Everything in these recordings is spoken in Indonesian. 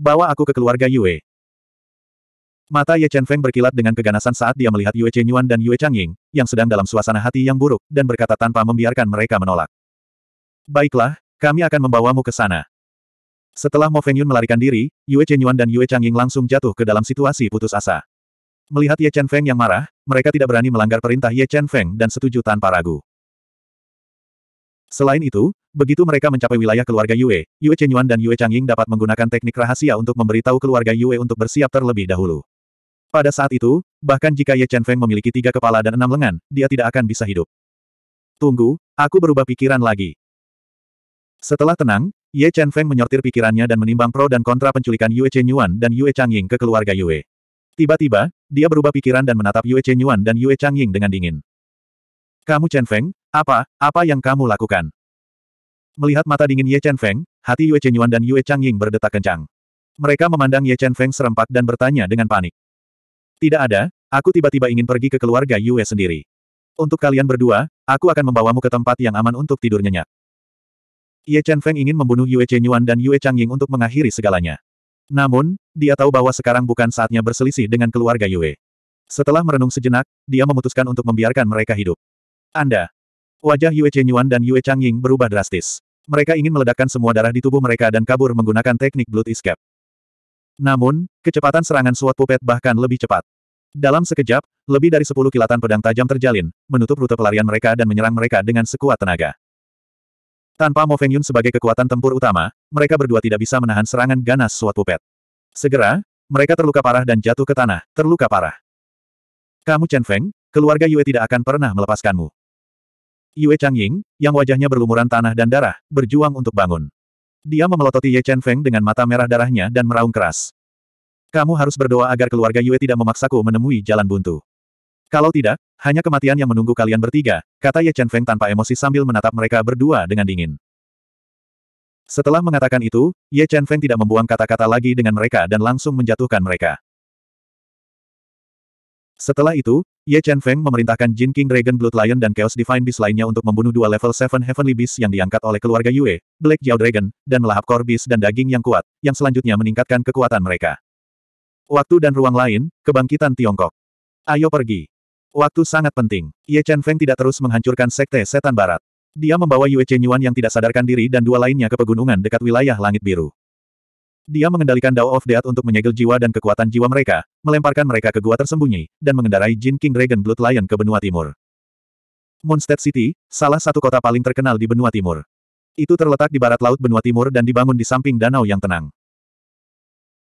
Bawa aku ke keluarga Yue. Mata Ye Chen Feng berkilat dengan keganasan saat dia melihat Yue Chen Yuan dan Yue Changying, yang sedang dalam suasana hati yang buruk, dan berkata tanpa membiarkan mereka menolak. Baiklah, kami akan membawamu ke sana. Setelah Mo Feng Yun melarikan diri, Yue Chen Yuan dan Yue Changying langsung jatuh ke dalam situasi putus asa. Melihat Ye Chen Feng yang marah, mereka tidak berani melanggar perintah Ye Chen Feng dan setuju tanpa ragu. Selain itu, begitu mereka mencapai wilayah keluarga Yue, Yue Chenyuan dan Yue Changying dapat menggunakan teknik rahasia untuk memberitahu keluarga Yue untuk bersiap terlebih dahulu. Pada saat itu, bahkan jika Ye Chen Feng memiliki tiga kepala dan enam lengan, dia tidak akan bisa hidup. Tunggu, aku berubah pikiran lagi. Setelah tenang, Ye Chen Feng menyortir pikirannya dan menimbang pro dan kontra penculikan Yue Chen Yuan dan Yue Changying ke keluarga Yue. Tiba-tiba, dia berubah pikiran dan menatap Yue Chen Yuan dan Yue Changying dengan dingin. Kamu Chen Feng, apa, apa yang kamu lakukan? Melihat mata dingin Ye Chen Feng, hati Yue Chen Yuan dan Yue Chang Ying berdetak kencang. Mereka memandang Ye Chen Feng serempak dan bertanya dengan panik. Tidak ada, aku tiba-tiba ingin pergi ke keluarga Yue sendiri. Untuk kalian berdua, aku akan membawamu ke tempat yang aman untuk tidur nyenyak. Ye Chen Feng ingin membunuh Yue Chen Yuan dan Yue Chang Ying untuk mengakhiri segalanya. Namun, dia tahu bahwa sekarang bukan saatnya berselisih dengan keluarga Yue. Setelah merenung sejenak, dia memutuskan untuk membiarkan mereka hidup. Anda, Wajah Yue Chenyuan dan Yue Changying berubah drastis. Mereka ingin meledakkan semua darah di tubuh mereka dan kabur menggunakan teknik Blood Escape. Namun, kecepatan serangan SWAT Puppet bahkan lebih cepat. Dalam sekejap, lebih dari sepuluh kilatan pedang tajam terjalin, menutup rute pelarian mereka dan menyerang mereka dengan sekuat tenaga. Tanpa Mo Feng Yun sebagai kekuatan tempur utama, mereka berdua tidak bisa menahan serangan ganas SWAT Puppet. Segera, mereka terluka parah dan jatuh ke tanah, terluka parah. Kamu Chen Feng, keluarga Yue tidak akan pernah melepaskanmu. Yue Changying, yang wajahnya berlumuran tanah dan darah, berjuang untuk bangun. Dia memelototi Ye Chen Feng dengan mata merah darahnya dan meraung keras. Kamu harus berdoa agar keluarga Yue tidak memaksaku menemui jalan buntu. Kalau tidak, hanya kematian yang menunggu kalian bertiga, kata Ye Chen Feng tanpa emosi sambil menatap mereka berdua dengan dingin. Setelah mengatakan itu, Ye Chen Feng tidak membuang kata-kata lagi dengan mereka dan langsung menjatuhkan mereka. Setelah itu, Ye Chen Feng memerintahkan Jin King Dragon Blood Lion dan Chaos Divine Beast lainnya untuk membunuh dua level 7 Heavenly Beast yang diangkat oleh keluarga Yue, Black Jiao Dragon, dan melahap core beast dan daging yang kuat, yang selanjutnya meningkatkan kekuatan mereka. Waktu dan ruang lain, kebangkitan Tiongkok. Ayo pergi. Waktu sangat penting. Ye Chen Feng tidak terus menghancurkan sekte setan barat. Dia membawa Yue Chen Yuan yang tidak sadarkan diri dan dua lainnya ke pegunungan dekat wilayah langit biru. Dia mengendalikan Dao of Death untuk menyegel jiwa dan kekuatan jiwa mereka, melemparkan mereka ke gua tersembunyi, dan mengendarai Jin King Dragon Blood Lion ke benua timur. Moonstead City, salah satu kota paling terkenal di benua timur. Itu terletak di barat laut benua timur dan dibangun di samping danau yang tenang.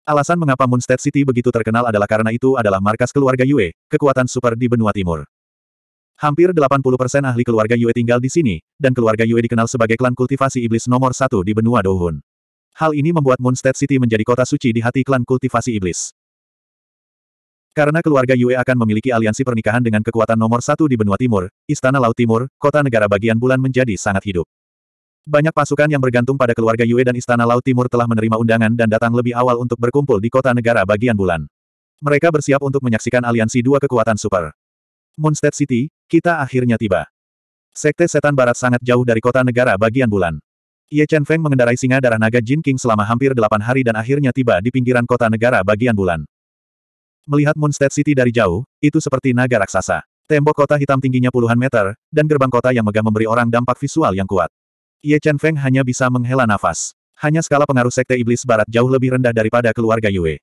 Alasan mengapa Moonstead City begitu terkenal adalah karena itu adalah markas keluarga Yue, kekuatan super di benua timur. Hampir 80% ahli keluarga Yue tinggal di sini, dan keluarga Yue dikenal sebagai klan kultivasi iblis nomor satu di benua Dohun. Hal ini membuat Moonstead City menjadi kota suci di hati klan kultivasi iblis. Karena keluarga Yue akan memiliki aliansi pernikahan dengan kekuatan nomor satu di benua timur, Istana Laut Timur, kota negara bagian bulan menjadi sangat hidup. Banyak pasukan yang bergantung pada keluarga Yue dan Istana Laut Timur telah menerima undangan dan datang lebih awal untuk berkumpul di kota negara bagian bulan. Mereka bersiap untuk menyaksikan aliansi dua kekuatan super. Moonstead City, kita akhirnya tiba. Sekte Setan Barat sangat jauh dari kota negara bagian bulan. Ye Chen Feng mengendarai singa darah naga Jin King selama hampir delapan hari dan akhirnya tiba di pinggiran kota negara bagian bulan. Melihat Moon State City dari jauh, itu seperti naga raksasa. Tembok kota hitam tingginya puluhan meter, dan gerbang kota yang megah memberi orang dampak visual yang kuat. Ye Chen Feng hanya bisa menghela nafas. Hanya skala pengaruh sekte iblis barat jauh lebih rendah daripada keluarga Yue.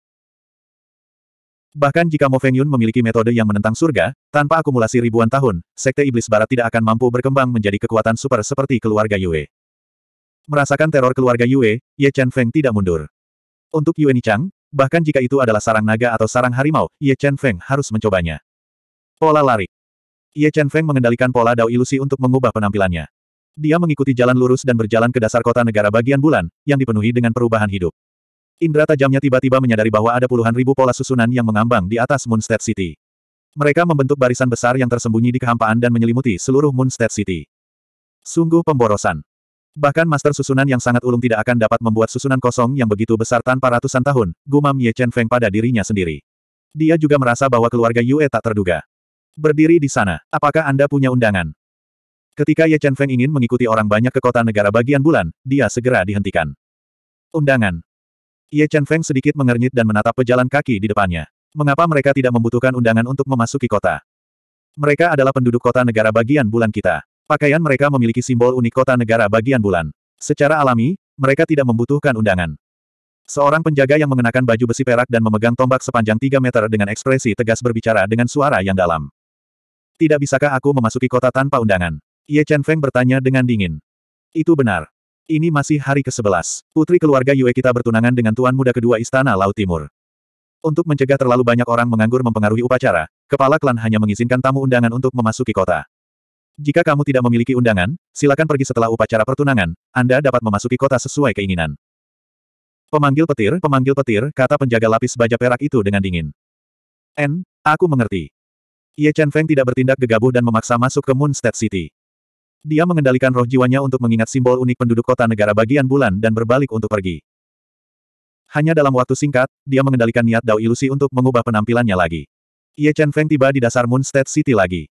Bahkan jika Mo Feng Yun memiliki metode yang menentang surga, tanpa akumulasi ribuan tahun, sekte iblis barat tidak akan mampu berkembang menjadi kekuatan super seperti keluarga Yue. Merasakan teror keluarga Yue, Ye Chen Feng tidak mundur. Untuk Yue Nichang, bahkan jika itu adalah sarang naga atau sarang harimau, Ye Chen Feng harus mencobanya. Pola lari. Ye Chen Feng mengendalikan pola dao ilusi untuk mengubah penampilannya. Dia mengikuti jalan lurus dan berjalan ke dasar kota negara bagian bulan, yang dipenuhi dengan perubahan hidup. Indra tajamnya tiba-tiba menyadari bahwa ada puluhan ribu pola susunan yang mengambang di atas Moonstead City. Mereka membentuk barisan besar yang tersembunyi di kehampaan dan menyelimuti seluruh Moonstead City. Sungguh pemborosan. Bahkan master susunan yang sangat ulung tidak akan dapat membuat susunan kosong yang begitu besar tanpa ratusan tahun, gumam Ye Chen Feng pada dirinya sendiri. Dia juga merasa bahwa keluarga Yue tak terduga. Berdiri di sana, apakah Anda punya undangan? Ketika Ye Chen Feng ingin mengikuti orang banyak ke kota negara bagian bulan, dia segera dihentikan. Undangan. Ye Chen Feng sedikit mengernyit dan menatap pejalan kaki di depannya. Mengapa mereka tidak membutuhkan undangan untuk memasuki kota? Mereka adalah penduduk kota negara bagian bulan kita. Pakaian mereka memiliki simbol unik kota negara bagian bulan. Secara alami, mereka tidak membutuhkan undangan. Seorang penjaga yang mengenakan baju besi perak dan memegang tombak sepanjang 3 meter dengan ekspresi tegas berbicara dengan suara yang dalam. Tidak bisakah aku memasuki kota tanpa undangan? Ye Chen Feng bertanya dengan dingin. Itu benar. Ini masih hari ke-11. Putri keluarga Yue kita bertunangan dengan tuan muda kedua istana Laut Timur. Untuk mencegah terlalu banyak orang menganggur mempengaruhi upacara, kepala klan hanya mengizinkan tamu undangan untuk memasuki kota. Jika kamu tidak memiliki undangan, silakan pergi setelah upacara pertunangan, Anda dapat memasuki kota sesuai keinginan. Pemanggil petir, pemanggil petir, kata penjaga lapis baja perak itu dengan dingin. N, aku mengerti. Ye Chen Feng tidak bertindak gegabah dan memaksa masuk ke Moonstead City. Dia mengendalikan roh jiwanya untuk mengingat simbol unik penduduk kota negara bagian bulan dan berbalik untuk pergi. Hanya dalam waktu singkat, dia mengendalikan niat Dao Ilusi untuk mengubah penampilannya lagi. Ye Chen Feng tiba di dasar Moonstead City lagi.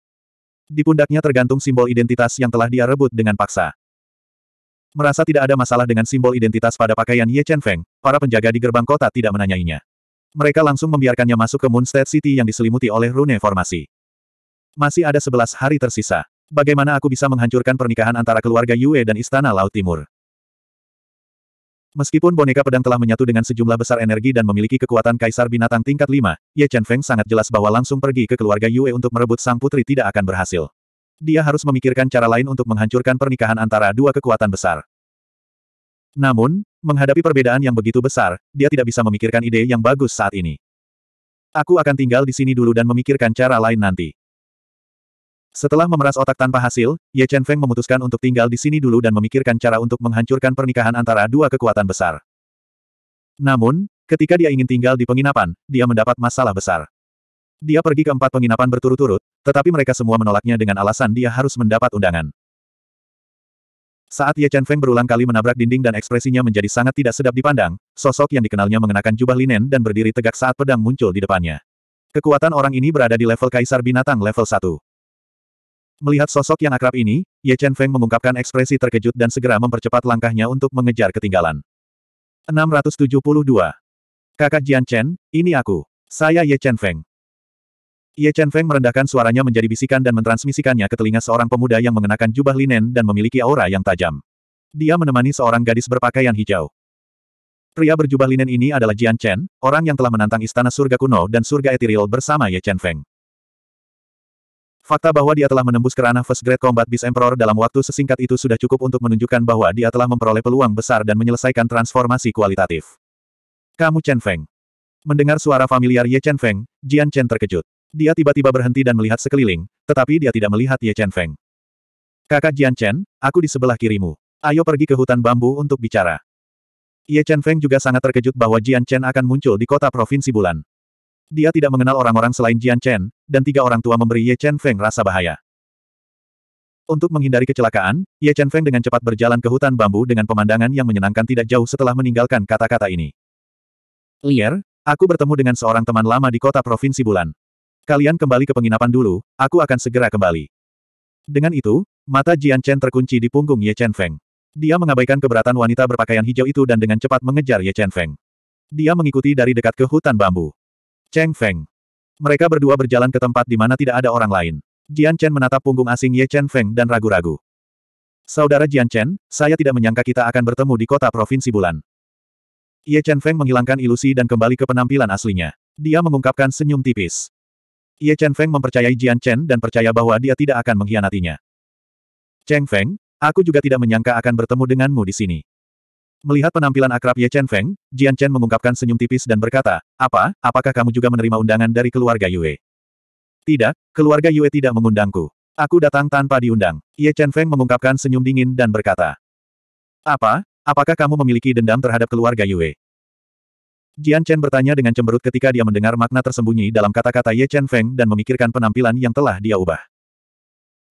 Di pundaknya tergantung simbol identitas yang telah dia rebut dengan paksa. Merasa tidak ada masalah dengan simbol identitas pada pakaian Ye Chen Feng, para penjaga di gerbang kota tidak menanyainya. Mereka langsung membiarkannya masuk ke Moon State City yang diselimuti oleh rune formasi. Masih ada sebelas hari tersisa. Bagaimana aku bisa menghancurkan pernikahan antara keluarga Yue dan Istana Laut Timur? Meskipun boneka pedang telah menyatu dengan sejumlah besar energi dan memiliki kekuatan kaisar binatang tingkat 5, Ye Chen Feng sangat jelas bahwa langsung pergi ke keluarga Yue untuk merebut sang putri tidak akan berhasil. Dia harus memikirkan cara lain untuk menghancurkan pernikahan antara dua kekuatan besar. Namun, menghadapi perbedaan yang begitu besar, dia tidak bisa memikirkan ide yang bagus saat ini. Aku akan tinggal di sini dulu dan memikirkan cara lain nanti. Setelah memeras otak tanpa hasil, Ye Chen Feng memutuskan untuk tinggal di sini dulu dan memikirkan cara untuk menghancurkan pernikahan antara dua kekuatan besar. Namun, ketika dia ingin tinggal di penginapan, dia mendapat masalah besar. Dia pergi ke empat penginapan berturut-turut, tetapi mereka semua menolaknya dengan alasan dia harus mendapat undangan. Saat Ye Chen Feng berulang kali menabrak dinding dan ekspresinya menjadi sangat tidak sedap dipandang, sosok yang dikenalnya mengenakan jubah linen dan berdiri tegak saat pedang muncul di depannya. Kekuatan orang ini berada di level kaisar binatang level 1. Melihat sosok yang akrab ini, Ye Chen Feng mengungkapkan ekspresi terkejut dan segera mempercepat langkahnya untuk mengejar ketinggalan. 672. Kakak Jian Chen, ini aku. Saya Ye Chen Feng. Ye Chen Feng merendahkan suaranya menjadi bisikan dan mentransmisikannya ke telinga seorang pemuda yang mengenakan jubah linen dan memiliki aura yang tajam. Dia menemani seorang gadis berpakaian hijau. Pria berjubah linen ini adalah Jian Chen, orang yang telah menantang istana surga kuno dan surga etiril bersama Ye Chen Feng. Fakta bahwa dia telah menembus kerana First Grade Combat Beast Emperor dalam waktu sesingkat itu sudah cukup untuk menunjukkan bahwa dia telah memperoleh peluang besar dan menyelesaikan transformasi kualitatif. Kamu Chen Feng. Mendengar suara familiar Ye Chen Feng, Jian Chen terkejut. Dia tiba-tiba berhenti dan melihat sekeliling, tetapi dia tidak melihat Ye Chen Feng. Kakak Jian Chen, aku di sebelah kirimu. Ayo pergi ke hutan bambu untuk bicara. Ye Chen Feng juga sangat terkejut bahwa Jian Chen akan muncul di kota Provinsi Bulan. Dia tidak mengenal orang-orang selain Jian Chen, dan tiga orang tua memberi Ye Chen Feng rasa bahaya. Untuk menghindari kecelakaan, Ye Chen Feng dengan cepat berjalan ke hutan bambu dengan pemandangan yang menyenangkan tidak jauh setelah meninggalkan kata-kata ini. Lier, aku bertemu dengan seorang teman lama di kota Provinsi Bulan. Kalian kembali ke penginapan dulu, aku akan segera kembali. Dengan itu, mata Jian Chen terkunci di punggung Ye Chen Feng. Dia mengabaikan keberatan wanita berpakaian hijau itu dan dengan cepat mengejar Ye Chen Feng. Dia mengikuti dari dekat ke hutan bambu. Cheng Feng. Mereka berdua berjalan ke tempat di mana tidak ada orang lain. Jian Chen menatap punggung asing Ye Chen Feng dan ragu-ragu. Saudara Jian Chen, saya tidak menyangka kita akan bertemu di kota Provinsi Bulan. Ye Chen Feng menghilangkan ilusi dan kembali ke penampilan aslinya. Dia mengungkapkan senyum tipis. Ye Chen Feng mempercayai Jian Chen dan percaya bahwa dia tidak akan mengkhianatinya. Cheng Feng, aku juga tidak menyangka akan bertemu denganmu di sini. Melihat penampilan akrab Ye Chen Feng, Jian Chen mengungkapkan senyum tipis dan berkata, Apa, apakah kamu juga menerima undangan dari keluarga Yue? Tidak, keluarga Yue tidak mengundangku. Aku datang tanpa diundang. Ye Chen Feng mengungkapkan senyum dingin dan berkata, Apa, apakah kamu memiliki dendam terhadap keluarga Yue? Jian Chen bertanya dengan cemberut ketika dia mendengar makna tersembunyi dalam kata-kata Ye Chen Feng dan memikirkan penampilan yang telah dia ubah.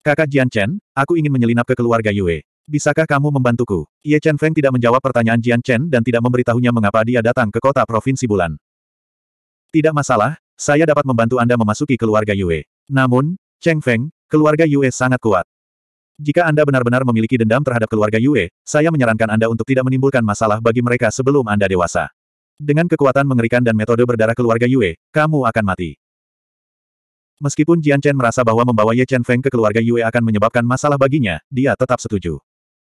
Kakak Jian Chen, aku ingin menyelinap ke keluarga Yue. Bisakah kamu membantuku? Ye Chen Feng tidak menjawab pertanyaan Jian Chen dan tidak memberitahunya mengapa dia datang ke kota Provinsi Bulan. Tidak masalah, saya dapat membantu Anda memasuki keluarga Yue. Namun, Cheng Feng, keluarga Yue sangat kuat. Jika Anda benar-benar memiliki dendam terhadap keluarga Yue, saya menyarankan Anda untuk tidak menimbulkan masalah bagi mereka sebelum Anda dewasa. Dengan kekuatan mengerikan dan metode berdarah keluarga Yue, kamu akan mati. Meskipun Jian Chen merasa bahwa membawa Ye Chen Feng ke keluarga Yue akan menyebabkan masalah baginya, dia tetap setuju.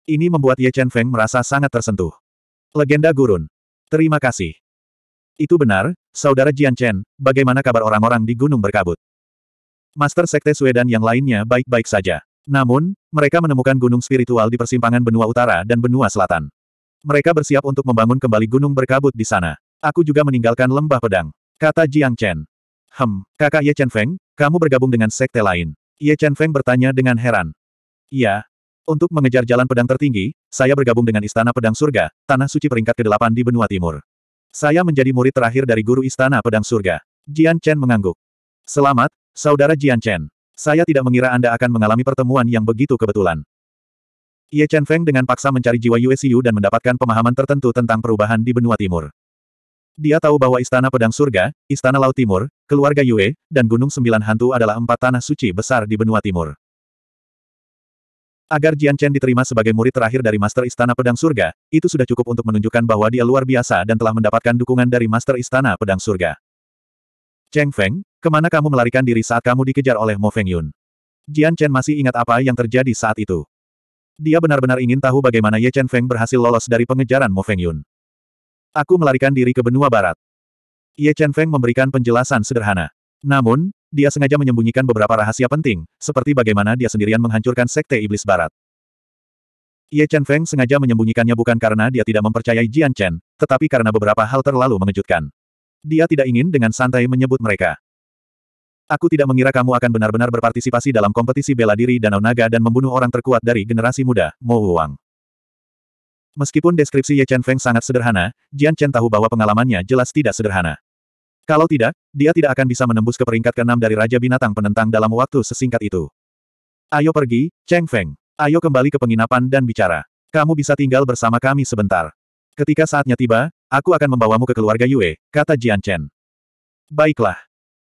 Ini membuat Ye Chen Feng merasa sangat tersentuh. Legenda Gurun. Terima kasih. Itu benar, Saudara Jian Chen, bagaimana kabar orang-orang di Gunung Berkabut? Master Sekte Sweden yang lainnya baik-baik saja. Namun, mereka menemukan gunung spiritual di persimpangan benua utara dan benua selatan. Mereka bersiap untuk membangun kembali gunung berkabut di sana. Aku juga meninggalkan lembah pedang. Kata Jiang Chen. Hem, kakak Ye Chen Feng, kamu bergabung dengan sekte lain. Ye Chen Feng bertanya dengan heran. Iya, untuk mengejar jalan pedang tertinggi, saya bergabung dengan Istana Pedang Surga, Tanah Suci peringkat ke-8 di benua timur. Saya menjadi murid terakhir dari guru Istana Pedang Surga. Jian Chen mengangguk. Selamat, Saudara Jian Chen. Saya tidak mengira Anda akan mengalami pertemuan yang begitu kebetulan. Ye Chen Feng dengan paksa mencari jiwa USU dan mendapatkan pemahaman tertentu tentang perubahan di benua timur. Dia tahu bahwa Istana Pedang Surga, Istana Laut Timur, keluarga Yue, dan Gunung Sembilan Hantu adalah empat tanah suci besar di benua timur. Agar Jian Chen diterima sebagai murid terakhir dari Master Istana Pedang Surga, itu sudah cukup untuk menunjukkan bahwa dia luar biasa dan telah mendapatkan dukungan dari Master Istana Pedang Surga. Cheng Feng, kemana kamu melarikan diri saat kamu dikejar oleh Mo Feng Yun? Jian Chen masih ingat apa yang terjadi saat itu. Dia benar-benar ingin tahu bagaimana Ye Chen Feng berhasil lolos dari pengejaran Mo Feng Yun. Aku melarikan diri ke benua barat. Ye Chen Feng memberikan penjelasan sederhana. Namun, dia sengaja menyembunyikan beberapa rahasia penting, seperti bagaimana dia sendirian menghancurkan Sekte Iblis Barat. Ye Chen Feng sengaja menyembunyikannya bukan karena dia tidak mempercayai Jian Chen, tetapi karena beberapa hal terlalu mengejutkan. Dia tidak ingin dengan santai menyebut mereka. Aku tidak mengira kamu akan benar-benar berpartisipasi dalam kompetisi bela diri Danau Naga dan membunuh orang terkuat dari generasi muda, Mo Wang. Meskipun deskripsi Ye Chen Feng sangat sederhana, Jian Chen tahu bahwa pengalamannya jelas tidak sederhana. Kalau tidak, dia tidak akan bisa menembus ke peringkat keenam dari Raja Binatang Penentang dalam waktu sesingkat itu. Ayo pergi, Cheng Feng. Ayo kembali ke penginapan dan bicara. Kamu bisa tinggal bersama kami sebentar. Ketika saatnya tiba, aku akan membawamu ke keluarga Yue, kata Jian Chen. Baiklah.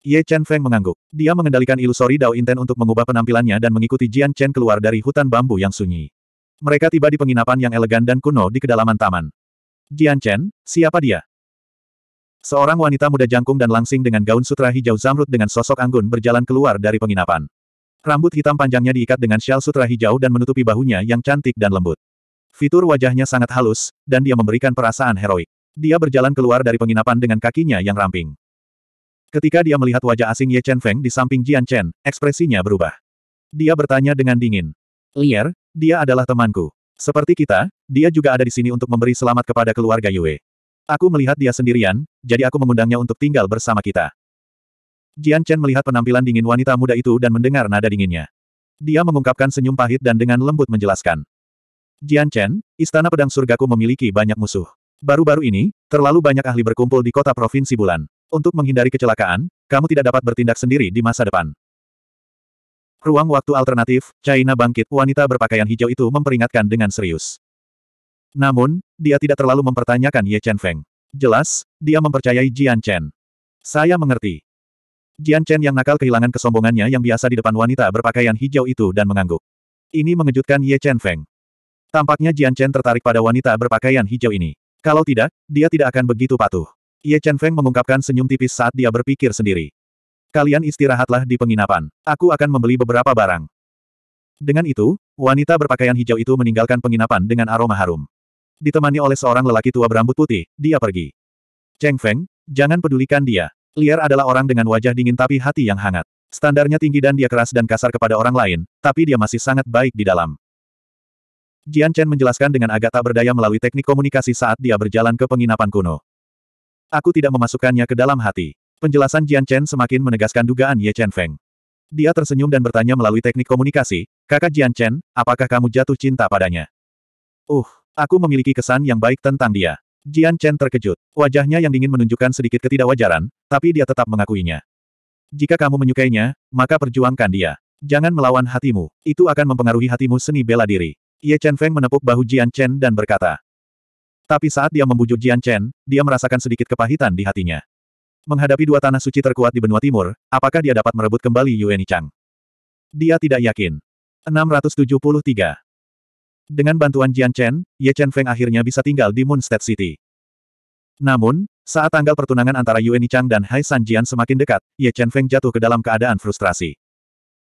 Ye Chen Feng mengangguk. Dia mengendalikan ilusori Dao Inten untuk mengubah penampilannya dan mengikuti Jian Chen keluar dari hutan bambu yang sunyi. Mereka tiba di penginapan yang elegan dan kuno di kedalaman taman. Jian Chen, siapa dia? Seorang wanita muda jangkung dan langsing dengan gaun sutra hijau zamrud dengan sosok anggun berjalan keluar dari penginapan. Rambut hitam panjangnya diikat dengan syal sutra hijau dan menutupi bahunya yang cantik dan lembut. Fitur wajahnya sangat halus, dan dia memberikan perasaan heroik. Dia berjalan keluar dari penginapan dengan kakinya yang ramping. Ketika dia melihat wajah asing Ye Chen Feng di samping Jian Chen, ekspresinya berubah. Dia bertanya dengan dingin. Lier, dia adalah temanku. Seperti kita, dia juga ada di sini untuk memberi selamat kepada keluarga Yue. Aku melihat dia sendirian, jadi aku mengundangnya untuk tinggal bersama kita. Jian Chen melihat penampilan dingin wanita muda itu dan mendengar nada dinginnya. Dia mengungkapkan senyum pahit dan dengan lembut menjelaskan. Jian Chen, Istana Pedang Surgaku memiliki banyak musuh. Baru-baru ini, terlalu banyak ahli berkumpul di kota Provinsi Bulan. Untuk menghindari kecelakaan, kamu tidak dapat bertindak sendiri di masa depan. Ruang waktu alternatif, China bangkit, wanita berpakaian hijau itu memperingatkan dengan serius. Namun, dia tidak terlalu mempertanyakan Ye Chen Feng. Jelas, dia mempercayai Jian Chen. Saya mengerti. Jian Chen yang nakal kehilangan kesombongannya yang biasa di depan wanita berpakaian hijau itu dan mengangguk. Ini mengejutkan Ye Chen Feng. Tampaknya Jian Chen tertarik pada wanita berpakaian hijau ini. Kalau tidak, dia tidak akan begitu patuh. Ye Chen Feng mengungkapkan senyum tipis saat dia berpikir sendiri. Kalian istirahatlah di penginapan. Aku akan membeli beberapa barang. Dengan itu, wanita berpakaian hijau itu meninggalkan penginapan dengan aroma harum. Ditemani oleh seorang lelaki tua berambut putih, dia pergi. Cheng Feng, jangan pedulikan dia. Liar adalah orang dengan wajah dingin tapi hati yang hangat. Standarnya tinggi dan dia keras dan kasar kepada orang lain, tapi dia masih sangat baik di dalam. Jian Chen menjelaskan dengan agak tak berdaya melalui teknik komunikasi saat dia berjalan ke penginapan kuno. Aku tidak memasukkannya ke dalam hati. Penjelasan Jian Chen semakin menegaskan dugaan Ye Chen Feng. Dia tersenyum dan bertanya melalui teknik komunikasi, kakak Jian Chen, apakah kamu jatuh cinta padanya? Uh, Aku memiliki kesan yang baik tentang dia. Jian Chen terkejut. Wajahnya yang dingin menunjukkan sedikit ketidakwajaran, tapi dia tetap mengakuinya. Jika kamu menyukainya, maka perjuangkan dia. Jangan melawan hatimu, itu akan mempengaruhi hatimu seni bela diri. Ye Chen Feng menepuk bahu Jian Chen dan berkata. Tapi saat dia membujuk Jian Chen, dia merasakan sedikit kepahitan di hatinya. Menghadapi dua tanah suci terkuat di benua timur, apakah dia dapat merebut kembali Yuan Chang? Dia tidak yakin. 673 dengan bantuan Jian Chen, Ye Chen Feng akhirnya bisa tinggal di Moonstead City. Namun, saat tanggal pertunangan antara Yue Nichang dan Hai San Jian semakin dekat, Ye Chen Feng jatuh ke dalam keadaan frustrasi.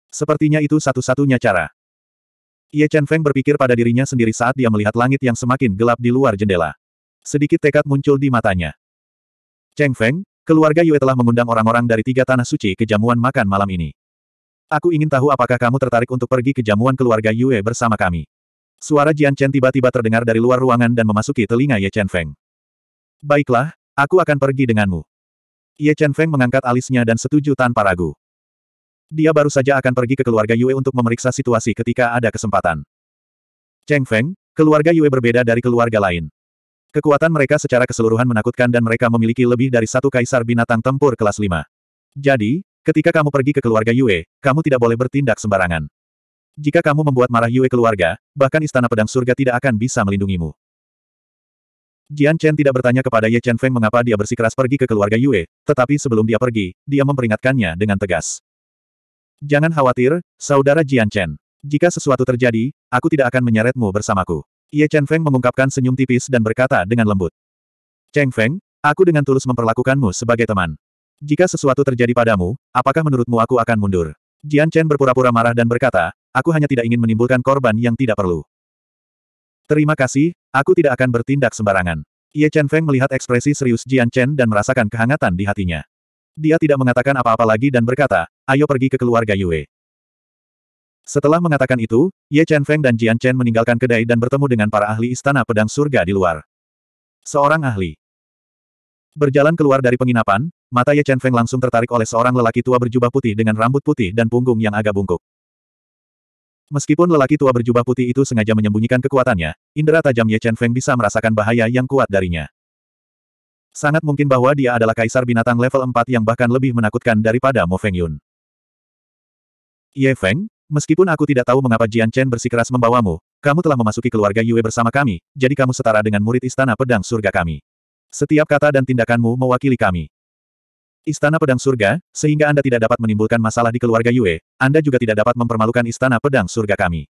Sepertinya itu satu-satunya cara. Ye Chen Feng berpikir pada dirinya sendiri saat dia melihat langit yang semakin gelap di luar jendela. Sedikit tekad muncul di matanya. Cheng Feng, keluarga Yue telah mengundang orang-orang dari tiga tanah suci ke jamuan makan malam ini. Aku ingin tahu apakah kamu tertarik untuk pergi ke jamuan keluarga Yue bersama kami. Suara Jian Chen tiba-tiba terdengar dari luar ruangan dan memasuki telinga Ye Chen Feng. Baiklah, aku akan pergi denganmu. Ye Chen Feng mengangkat alisnya dan setuju tanpa ragu. Dia baru saja akan pergi ke keluarga Yue untuk memeriksa situasi ketika ada kesempatan. Cheng Feng, keluarga Yue berbeda dari keluarga lain. Kekuatan mereka secara keseluruhan menakutkan dan mereka memiliki lebih dari satu kaisar binatang tempur kelas 5. Jadi, ketika kamu pergi ke keluarga Yue, kamu tidak boleh bertindak sembarangan. Jika kamu membuat marah Yue keluarga, bahkan istana pedang surga tidak akan bisa melindungimu. Jian Chen tidak bertanya kepada Ye Chen Feng mengapa dia bersikeras pergi ke keluarga Yue, tetapi sebelum dia pergi, dia memperingatkannya dengan tegas. Jangan khawatir, saudara Jian Chen. Jika sesuatu terjadi, aku tidak akan menyeretmu bersamaku. Ye Chen Feng mengungkapkan senyum tipis dan berkata dengan lembut. Cheng Feng, aku dengan tulus memperlakukanmu sebagai teman. Jika sesuatu terjadi padamu, apakah menurutmu aku akan mundur? Jian Chen berpura-pura marah dan berkata, aku hanya tidak ingin menimbulkan korban yang tidak perlu. Terima kasih, aku tidak akan bertindak sembarangan. Ye Chen Feng melihat ekspresi serius Jian Chen dan merasakan kehangatan di hatinya. Dia tidak mengatakan apa-apa lagi dan berkata, ayo pergi ke keluarga Yue. Setelah mengatakan itu, Ye Chen Feng dan Jian Chen meninggalkan kedai dan bertemu dengan para ahli istana pedang surga di luar. Seorang ahli. Berjalan keluar dari penginapan, mata Ye Chen Feng langsung tertarik oleh seorang lelaki tua berjubah putih dengan rambut putih dan punggung yang agak bungkuk. Meskipun lelaki tua berjubah putih itu sengaja menyembunyikan kekuatannya, indera tajam Ye Chen Feng bisa merasakan bahaya yang kuat darinya. Sangat mungkin bahwa dia adalah kaisar binatang level 4 yang bahkan lebih menakutkan daripada Mo Feng Yun. Ye Feng, meskipun aku tidak tahu mengapa Jian Chen bersikeras membawamu, kamu telah memasuki keluarga Yue bersama kami, jadi kamu setara dengan murid istana pedang surga kami. Setiap kata dan tindakanmu mewakili kami. Istana Pedang Surga, sehingga Anda tidak dapat menimbulkan masalah di keluarga Yue, Anda juga tidak dapat mempermalukan Istana Pedang Surga kami.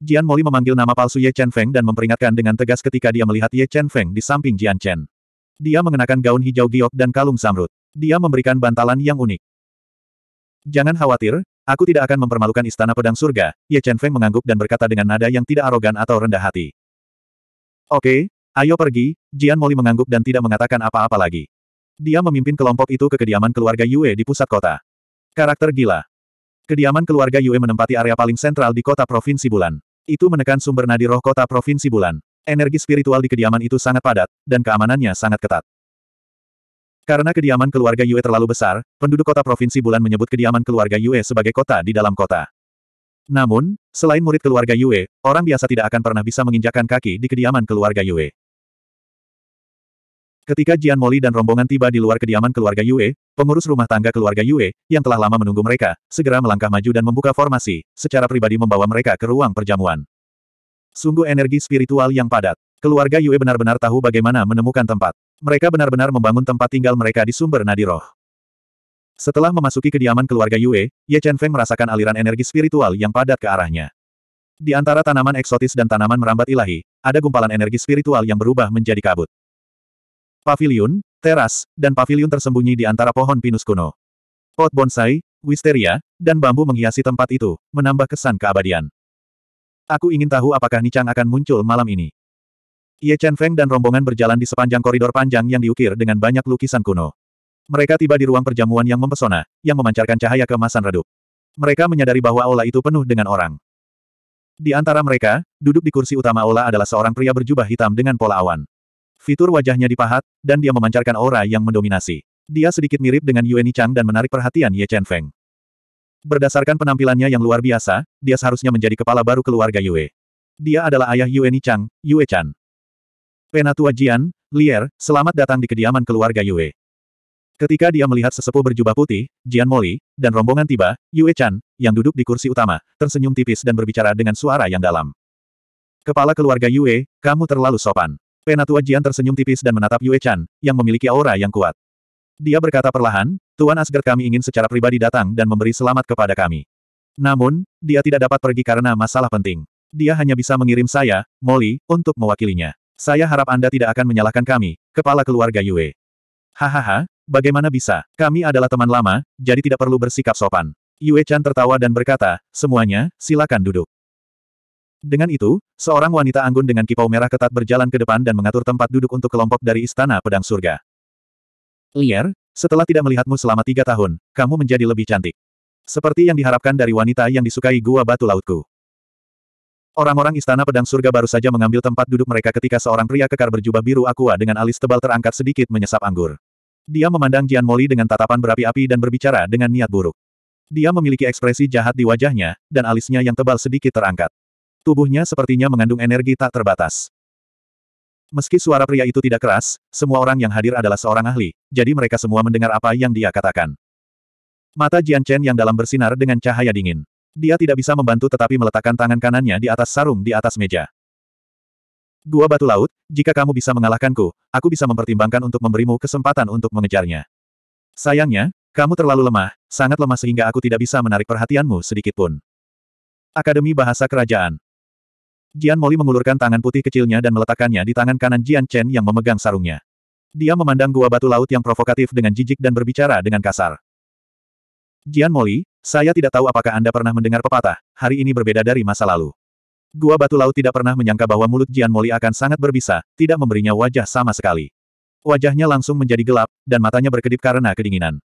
Jian Moli memanggil nama palsu Ye Chen Feng dan memperingatkan dengan tegas ketika dia melihat Ye Chen Feng di samping Jian Chen. Dia mengenakan gaun hijau giok dan kalung samrut. Dia memberikan bantalan yang unik. Jangan khawatir, aku tidak akan mempermalukan Istana Pedang Surga, Ye Chen Feng mengangguk dan berkata dengan nada yang tidak arogan atau rendah hati. Oke, ayo pergi, Jian Moli mengangguk dan tidak mengatakan apa-apa lagi. Dia memimpin kelompok itu ke kediaman keluarga Yue di pusat kota. Karakter gila. Kediaman keluarga Yue menempati area paling sentral di kota Provinsi Bulan. Itu menekan sumber nadi roh kota Provinsi Bulan. Energi spiritual di kediaman itu sangat padat, dan keamanannya sangat ketat. Karena kediaman keluarga Yue terlalu besar, penduduk kota Provinsi Bulan menyebut kediaman keluarga Yue sebagai kota di dalam kota. Namun, selain murid keluarga Yue, orang biasa tidak akan pernah bisa menginjakan kaki di kediaman keluarga Yue. Ketika Jian Moli dan rombongan tiba di luar kediaman keluarga Yue, pengurus rumah tangga keluarga Yue, yang telah lama menunggu mereka, segera melangkah maju dan membuka formasi, secara pribadi membawa mereka ke ruang perjamuan. Sungguh energi spiritual yang padat. Keluarga Yue benar-benar tahu bagaimana menemukan tempat. Mereka benar-benar membangun tempat tinggal mereka di sumber nadi roh. Setelah memasuki kediaman keluarga Yue, Ye Chen Feng merasakan aliran energi spiritual yang padat ke arahnya. Di antara tanaman eksotis dan tanaman merambat ilahi, ada gumpalan energi spiritual yang berubah menjadi kabut pavilion, teras, dan pavilion tersembunyi di antara pohon pinus kuno. Pot bonsai, wisteria, dan bambu menghiasi tempat itu, menambah kesan keabadian. Aku ingin tahu apakah Nichang akan muncul malam ini. Ye Chen Feng dan rombongan berjalan di sepanjang koridor panjang yang diukir dengan banyak lukisan kuno. Mereka tiba di ruang perjamuan yang mempesona, yang memancarkan cahaya kemasan redup. Mereka menyadari bahwa aula itu penuh dengan orang. Di antara mereka, duduk di kursi utama aula adalah seorang pria berjubah hitam dengan pola awan. Fitur wajahnya dipahat, dan dia memancarkan aura yang mendominasi. Dia sedikit mirip dengan Yueni Chang dan menarik perhatian Ye Chen Feng. Berdasarkan penampilannya yang luar biasa, dia seharusnya menjadi kepala baru keluarga Yue. Dia adalah ayah Yueni Chang, Yue Chan. Penatua Jian, Lier, selamat datang di kediaman keluarga Yue. Ketika dia melihat sesepuh berjubah putih, Jian Moli, dan rombongan tiba, Yue Chan, yang duduk di kursi utama, tersenyum tipis dan berbicara dengan suara yang dalam. Kepala keluarga Yue, kamu terlalu sopan. Penatua Jian tersenyum tipis dan menatap Yue Chan, yang memiliki aura yang kuat. Dia berkata perlahan, Tuan Asgard kami ingin secara pribadi datang dan memberi selamat kepada kami. Namun, dia tidak dapat pergi karena masalah penting. Dia hanya bisa mengirim saya, Molly, untuk mewakilinya. Saya harap Anda tidak akan menyalahkan kami, kepala keluarga Yue. Hahaha, bagaimana bisa? Kami adalah teman lama, jadi tidak perlu bersikap sopan. Yue Chan tertawa dan berkata, semuanya, silakan duduk. Dengan itu, seorang wanita anggun dengan kipau merah ketat berjalan ke depan dan mengatur tempat duduk untuk kelompok dari Istana Pedang Surga. Lier, setelah tidak melihatmu selama tiga tahun, kamu menjadi lebih cantik. Seperti yang diharapkan dari wanita yang disukai gua batu lautku. Orang-orang Istana Pedang Surga baru saja mengambil tempat duduk mereka ketika seorang pria kekar berjubah biru aqua dengan alis tebal terangkat sedikit menyesap anggur. Dia memandang Jian Moli dengan tatapan berapi-api dan berbicara dengan niat buruk. Dia memiliki ekspresi jahat di wajahnya, dan alisnya yang tebal sedikit terangkat. Tubuhnya sepertinya mengandung energi tak terbatas. Meski suara pria itu tidak keras, semua orang yang hadir adalah seorang ahli, jadi mereka semua mendengar apa yang dia katakan. Mata Jian Chen yang dalam bersinar dengan cahaya dingin. Dia tidak bisa membantu tetapi meletakkan tangan kanannya di atas sarung di atas meja. Dua batu laut, jika kamu bisa mengalahkanku, aku bisa mempertimbangkan untuk memberimu kesempatan untuk mengejarnya. Sayangnya, kamu terlalu lemah, sangat lemah sehingga aku tidak bisa menarik perhatianmu sedikitpun. Akademi Bahasa Kerajaan Jian Moli mengulurkan tangan putih kecilnya dan meletakkannya di tangan kanan Jian Chen yang memegang sarungnya. Dia memandang gua batu laut yang provokatif dengan jijik dan berbicara dengan kasar. Jian Moli, saya tidak tahu apakah Anda pernah mendengar pepatah, hari ini berbeda dari masa lalu. Gua batu laut tidak pernah menyangka bahwa mulut Jian Moli akan sangat berbisa, tidak memberinya wajah sama sekali. Wajahnya langsung menjadi gelap, dan matanya berkedip karena kedinginan.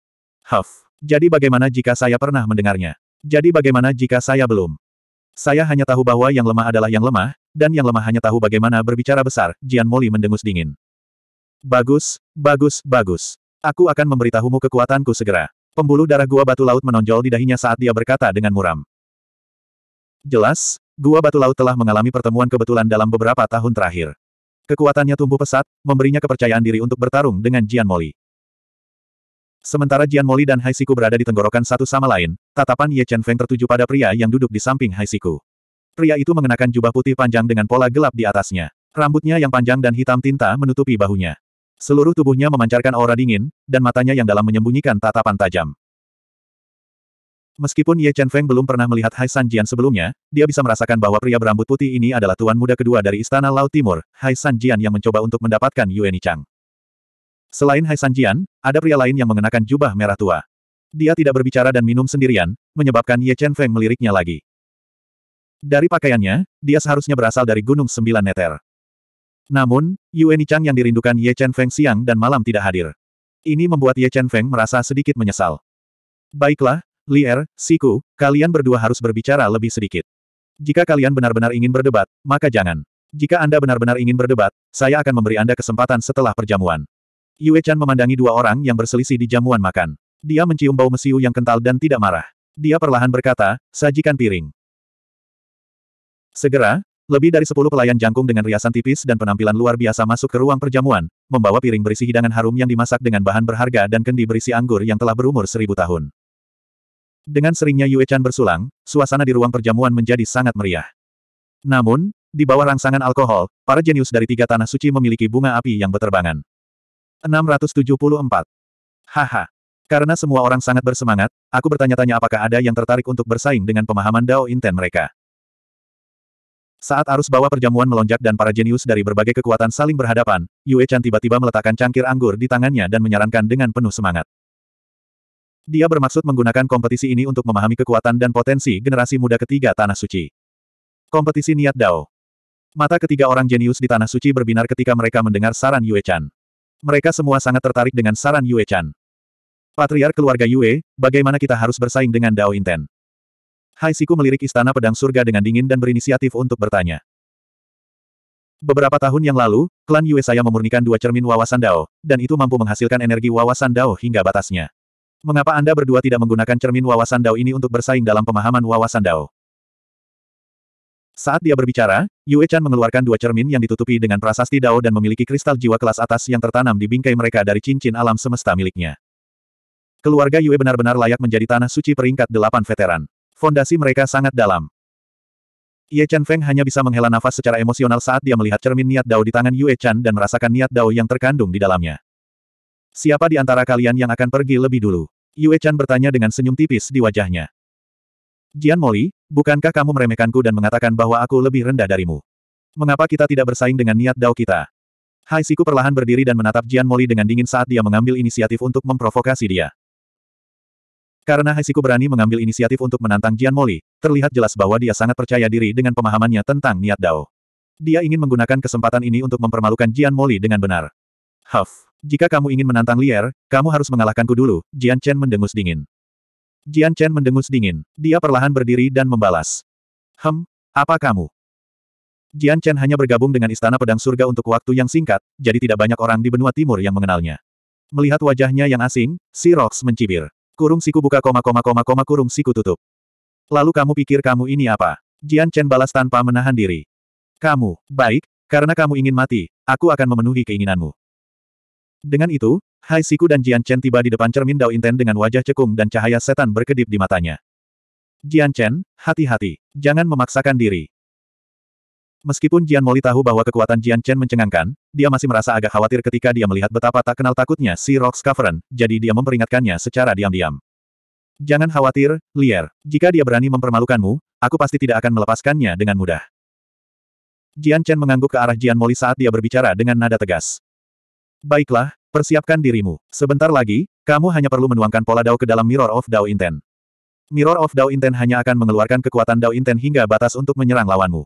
Huff. Jadi bagaimana jika saya pernah mendengarnya? Jadi bagaimana jika saya belum? Saya hanya tahu bahwa yang lemah adalah yang lemah, dan yang lemah hanya tahu bagaimana berbicara besar, Jian Moli mendengus dingin. Bagus, bagus, bagus. Aku akan memberitahumu kekuatanku segera. Pembuluh darah gua batu laut menonjol di dahinya saat dia berkata dengan muram. Jelas, gua batu laut telah mengalami pertemuan kebetulan dalam beberapa tahun terakhir. Kekuatannya tumbuh pesat, memberinya kepercayaan diri untuk bertarung dengan Jian Moli. Sementara Jian Moli dan Siku berada di tenggorokan satu sama lain, tatapan Ye Chen Feng tertuju pada pria yang duduk di samping Siku. Pria itu mengenakan jubah putih panjang dengan pola gelap di atasnya. Rambutnya yang panjang dan hitam tinta menutupi bahunya. Seluruh tubuhnya memancarkan aura dingin, dan matanya yang dalam menyembunyikan tatapan tajam. Meskipun Ye Chen Feng belum pernah melihat Hai San Jian sebelumnya, dia bisa merasakan bahwa pria berambut putih ini adalah tuan muda kedua dari Istana Laut Timur, Hai San Jian yang mencoba untuk mendapatkan Yueni Chang. Selain Hai Sanjian, ada pria lain yang mengenakan jubah merah tua. Dia tidak berbicara dan minum sendirian, menyebabkan Ye Chen Feng meliriknya lagi. Dari pakaiannya, dia seharusnya berasal dari Gunung Sembilan Neter. Namun, Yueni Chang yang dirindukan Ye Chen Feng siang dan malam tidak hadir. Ini membuat Ye Chen Feng merasa sedikit menyesal. Baiklah, Li Er, Siku, kalian berdua harus berbicara lebih sedikit. Jika kalian benar-benar ingin berdebat, maka jangan. Jika Anda benar-benar ingin berdebat, saya akan memberi Anda kesempatan setelah perjamuan. Yue Chan memandangi dua orang yang berselisih di jamuan makan. Dia mencium bau mesiu yang kental dan tidak marah. Dia perlahan berkata, sajikan piring. Segera, lebih dari sepuluh pelayan jangkung dengan riasan tipis dan penampilan luar biasa masuk ke ruang perjamuan, membawa piring berisi hidangan harum yang dimasak dengan bahan berharga dan kendi berisi anggur yang telah berumur seribu tahun. Dengan seringnya Yue Chan bersulang, suasana di ruang perjamuan menjadi sangat meriah. Namun, di bawah rangsangan alkohol, para jenius dari tiga tanah suci memiliki bunga api yang berterbangan. 674. Haha. Karena semua orang sangat bersemangat, aku bertanya-tanya apakah ada yang tertarik untuk bersaing dengan pemahaman Dao Inten mereka. Saat arus bawah perjamuan melonjak dan para jenius dari berbagai kekuatan saling berhadapan, Yue Chan tiba-tiba meletakkan cangkir anggur di tangannya dan menyarankan dengan penuh semangat. Dia bermaksud menggunakan kompetisi ini untuk memahami kekuatan dan potensi generasi muda ketiga Tanah Suci. Kompetisi niat Dao. Mata ketiga orang jenius di Tanah Suci berbinar ketika mereka mendengar saran Yue Chan. Mereka semua sangat tertarik dengan saran Yue Chan. Patriark keluarga Yue, bagaimana kita harus bersaing dengan Dao Inten? Hai Siku melirik istana pedang surga dengan dingin dan berinisiatif untuk bertanya. Beberapa tahun yang lalu, klan Yue saya memurnikan dua cermin wawasan Dao, dan itu mampu menghasilkan energi wawasan Dao hingga batasnya. Mengapa Anda berdua tidak menggunakan cermin wawasan Dao ini untuk bersaing dalam pemahaman wawasan Dao? Saat dia berbicara, Yue Chan mengeluarkan dua cermin yang ditutupi dengan prasasti Dao dan memiliki kristal jiwa kelas atas yang tertanam di bingkai mereka dari cincin alam semesta miliknya. Keluarga Yue benar-benar layak menjadi tanah suci peringkat delapan veteran. Fondasi mereka sangat dalam. Ye Chan Feng hanya bisa menghela nafas secara emosional saat dia melihat cermin niat Dao di tangan Yue Chan dan merasakan niat Dao yang terkandung di dalamnya. Siapa di antara kalian yang akan pergi lebih dulu? Yue Chan bertanya dengan senyum tipis di wajahnya. Jian Moli, bukankah kamu meremehkanku dan mengatakan bahwa aku lebih rendah darimu? Mengapa kita tidak bersaing dengan niat dao kita? Hai Siku perlahan berdiri dan menatap Jian Moli dengan dingin saat dia mengambil inisiatif untuk memprovokasi dia. Karena Hai Siku berani mengambil inisiatif untuk menantang Jian Moli, terlihat jelas bahwa dia sangat percaya diri dengan pemahamannya tentang niat dao. Dia ingin menggunakan kesempatan ini untuk mempermalukan Jian Moli dengan benar. Huff, jika kamu ingin menantang Lier, kamu harus mengalahkanku dulu, Jian Chen mendengus dingin. Jian Chen mendengus dingin. Dia perlahan berdiri dan membalas. Hem, apa kamu? Jian Chen hanya bergabung dengan Istana Pedang Surga untuk waktu yang singkat, jadi tidak banyak orang di benua timur yang mengenalnya. Melihat wajahnya yang asing, si Rox mencibir. Kurung siku buka koma koma koma koma kurung siku tutup. Lalu kamu pikir kamu ini apa? Jian Chen balas tanpa menahan diri. Kamu, baik, karena kamu ingin mati, aku akan memenuhi keinginanmu. Dengan itu, Hai Siku dan Jian Chen tiba di depan cermin Dao Inten dengan wajah cekung dan cahaya setan berkedip di matanya. Jian Chen, hati-hati, jangan memaksakan diri. Meskipun Jian Moli tahu bahwa kekuatan Jian Chen mencengangkan, dia masih merasa agak khawatir ketika dia melihat betapa tak kenal takutnya si Rox Cavern, jadi dia memperingatkannya secara diam-diam. Jangan khawatir, Lier. Jika dia berani mempermalukanmu, aku pasti tidak akan melepaskannya dengan mudah. Jian Chen mengangguk ke arah Jian Moli saat dia berbicara dengan nada tegas. Baiklah, persiapkan dirimu. Sebentar lagi, kamu hanya perlu menuangkan pola Dao ke dalam Mirror of Dao Inten. Mirror of Dao Inten hanya akan mengeluarkan kekuatan Dao Inten hingga batas untuk menyerang lawanmu.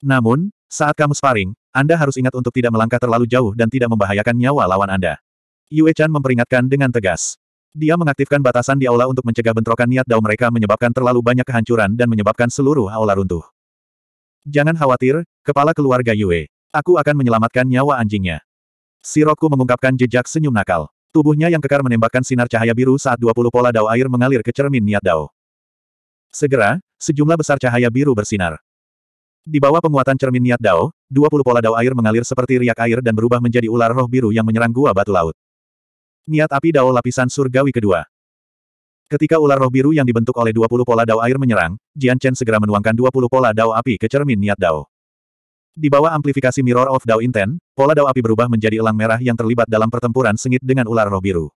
Namun, saat kamu sparring, Anda harus ingat untuk tidak melangkah terlalu jauh dan tidak membahayakan nyawa lawan Anda. Yue Chan memperingatkan dengan tegas. Dia mengaktifkan batasan di aula untuk mencegah bentrokan niat dao mereka menyebabkan terlalu banyak kehancuran dan menyebabkan seluruh aula runtuh. Jangan khawatir, kepala keluarga Yue. Aku akan menyelamatkan nyawa anjingnya. Siroku mengungkapkan jejak senyum nakal. Tubuhnya yang kekar menembakkan sinar cahaya biru saat 20 pola dao air mengalir ke cermin niat dao. Segera, sejumlah besar cahaya biru bersinar. Di bawah penguatan cermin niat dao, 20 pola dao air mengalir seperti riak air dan berubah menjadi ular roh biru yang menyerang gua batu laut. Niat api dao lapisan surgawi kedua. Ketika ular roh biru yang dibentuk oleh 20 pola dao air menyerang, Jian Chen segera menuangkan 20 pola dao api ke cermin niat dao. Di bawah amplifikasi Mirror of Dao Inten, pola Dao api berubah menjadi elang merah yang terlibat dalam pertempuran sengit dengan ular roh biru.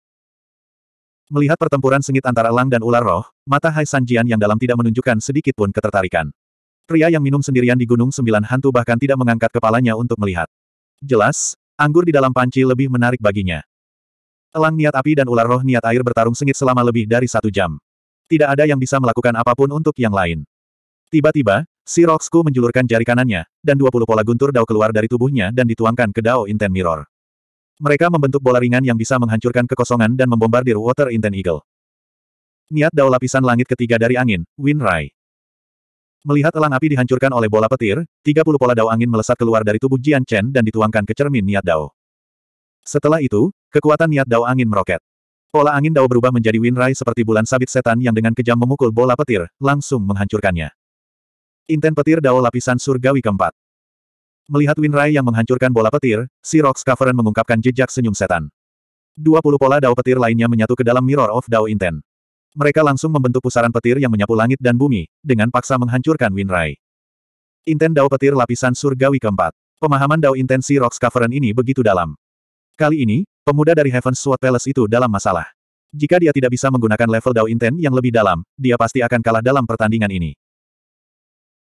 Melihat pertempuran sengit antara elang dan ular roh, mata Hai Sanjian yang dalam tidak menunjukkan sedikit pun ketertarikan. Pria yang minum sendirian di Gunung Sembilan Hantu bahkan tidak mengangkat kepalanya untuk melihat. Jelas, anggur di dalam panci lebih menarik baginya. Elang niat api dan ular roh niat air bertarung sengit selama lebih dari satu jam. Tidak ada yang bisa melakukan apapun untuk yang lain. Tiba-tiba, Si Roxku menjulurkan jari kanannya, dan 20 pola guntur dao keluar dari tubuhnya dan dituangkan ke dao Inten Mirror. Mereka membentuk bola ringan yang bisa menghancurkan kekosongan dan membombardir Water Inten Eagle. Niat dao lapisan langit ketiga dari angin, Win Rai. Melihat elang api dihancurkan oleh bola petir, 30 pola dao angin melesat keluar dari tubuh Jian Chen dan dituangkan ke cermin niat dao. Setelah itu, kekuatan niat dao angin meroket. Pola angin dao berubah menjadi Winrai seperti bulan sabit setan yang dengan kejam memukul bola petir, langsung menghancurkannya. Inten petir dao lapisan surgawi keempat. Melihat Winrai yang menghancurkan bola petir, si Rox Cavern mengungkapkan jejak senyum setan. Dua puluh pola dao petir lainnya menyatu ke dalam Mirror of Dao Inten. Mereka langsung membentuk pusaran petir yang menyapu langit dan bumi, dengan paksa menghancurkan Winrai. Inten dao petir lapisan surgawi keempat. Pemahaman dao Inten si Rox Cavern ini begitu dalam. Kali ini, pemuda dari Heaven Sword Palace itu dalam masalah. Jika dia tidak bisa menggunakan level Dao Inten yang lebih dalam, dia pasti akan kalah dalam pertandingan ini.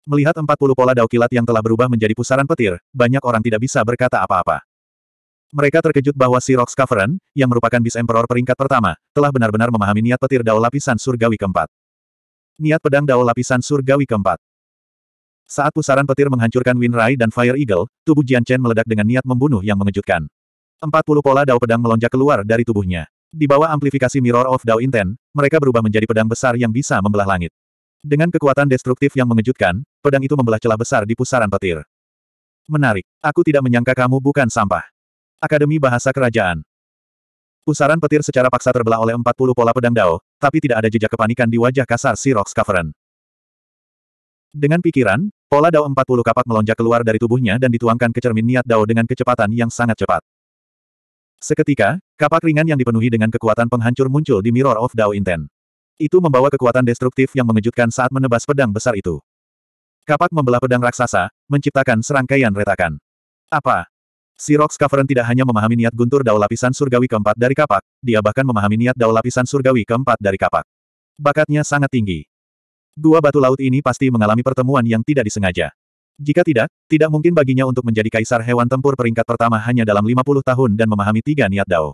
Melihat 40 pola dao kilat yang telah berubah menjadi pusaran petir, banyak orang tidak bisa berkata apa-apa. Mereka terkejut bahwa si Rox Cavern, yang merupakan bis emperor peringkat pertama, telah benar-benar memahami niat petir dao lapisan surgawi keempat. Niat pedang dao lapisan surgawi keempat. Saat pusaran petir menghancurkan Winrai dan Fire Eagle, tubuh Jian Chen meledak dengan niat membunuh yang mengejutkan. 40 pola dao pedang melonjak keluar dari tubuhnya. Di bawah amplifikasi Mirror of Dao Inten, mereka berubah menjadi pedang besar yang bisa membelah langit. Dengan kekuatan destruktif yang mengejutkan, pedang itu membelah celah besar di pusaran petir. Menarik. Aku tidak menyangka kamu bukan sampah. Akademi Bahasa Kerajaan. Pusaran petir secara paksa terbelah oleh 40 pola pedang Dao, tapi tidak ada jejak kepanikan di wajah kasar si Rox Cavern. Dengan pikiran, pola Dao 40 kapak melonjak keluar dari tubuhnya dan dituangkan ke cermin niat Dao dengan kecepatan yang sangat cepat. Seketika, kapak ringan yang dipenuhi dengan kekuatan penghancur muncul di Mirror of Dao Inten. Itu membawa kekuatan destruktif yang mengejutkan saat menebas pedang besar itu. Kapak membelah pedang raksasa, menciptakan serangkaian retakan. Apa? Si Rox Cavern tidak hanya memahami niat guntur dao lapisan surgawi keempat dari kapak, dia bahkan memahami niat dao lapisan surgawi keempat dari kapak. Bakatnya sangat tinggi. Dua batu laut ini pasti mengalami pertemuan yang tidak disengaja. Jika tidak, tidak mungkin baginya untuk menjadi kaisar hewan tempur peringkat pertama hanya dalam 50 tahun dan memahami tiga niat dao.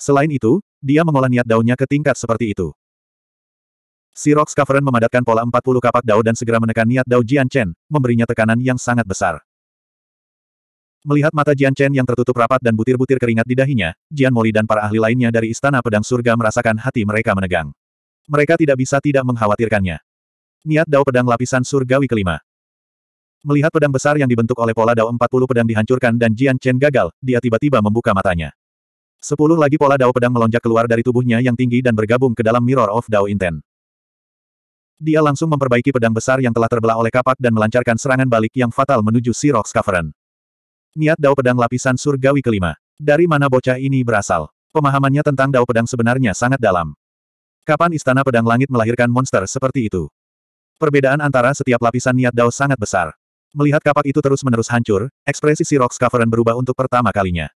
Selain itu, dia mengolah niat daunnya ke tingkat seperti itu. Si Rox memadatkan pola 40 kapak Dao dan segera menekan niat Dao Jian Chen, memberinya tekanan yang sangat besar. Melihat mata Jian Chen yang tertutup rapat dan butir-butir keringat di dahinya, Jian Moli dan para ahli lainnya dari Istana Pedang Surga merasakan hati mereka menegang. Mereka tidak bisa tidak mengkhawatirkannya. Niat Dao Pedang Lapisan Surgawi kelima. Melihat pedang besar yang dibentuk oleh pola Dao 40 pedang dihancurkan dan Jian Chen gagal, dia tiba-tiba membuka matanya. Sepuluh lagi pola Dao pedang melonjak keluar dari tubuhnya yang tinggi dan bergabung ke dalam Mirror of Dao Intent. Dia langsung memperbaiki pedang besar yang telah terbelah oleh kapak dan melancarkan serangan balik yang fatal menuju si Rock Cavern. Niat Dao Pedang Lapisan Surgawi Kelima. Dari mana bocah ini berasal? Pemahamannya tentang Dao Pedang sebenarnya sangat dalam. Kapan Istana Pedang Langit melahirkan monster seperti itu? Perbedaan antara setiap lapisan niat Dao sangat besar. Melihat kapak itu terus-menerus hancur, ekspresi si Rock Cavern berubah untuk pertama kalinya.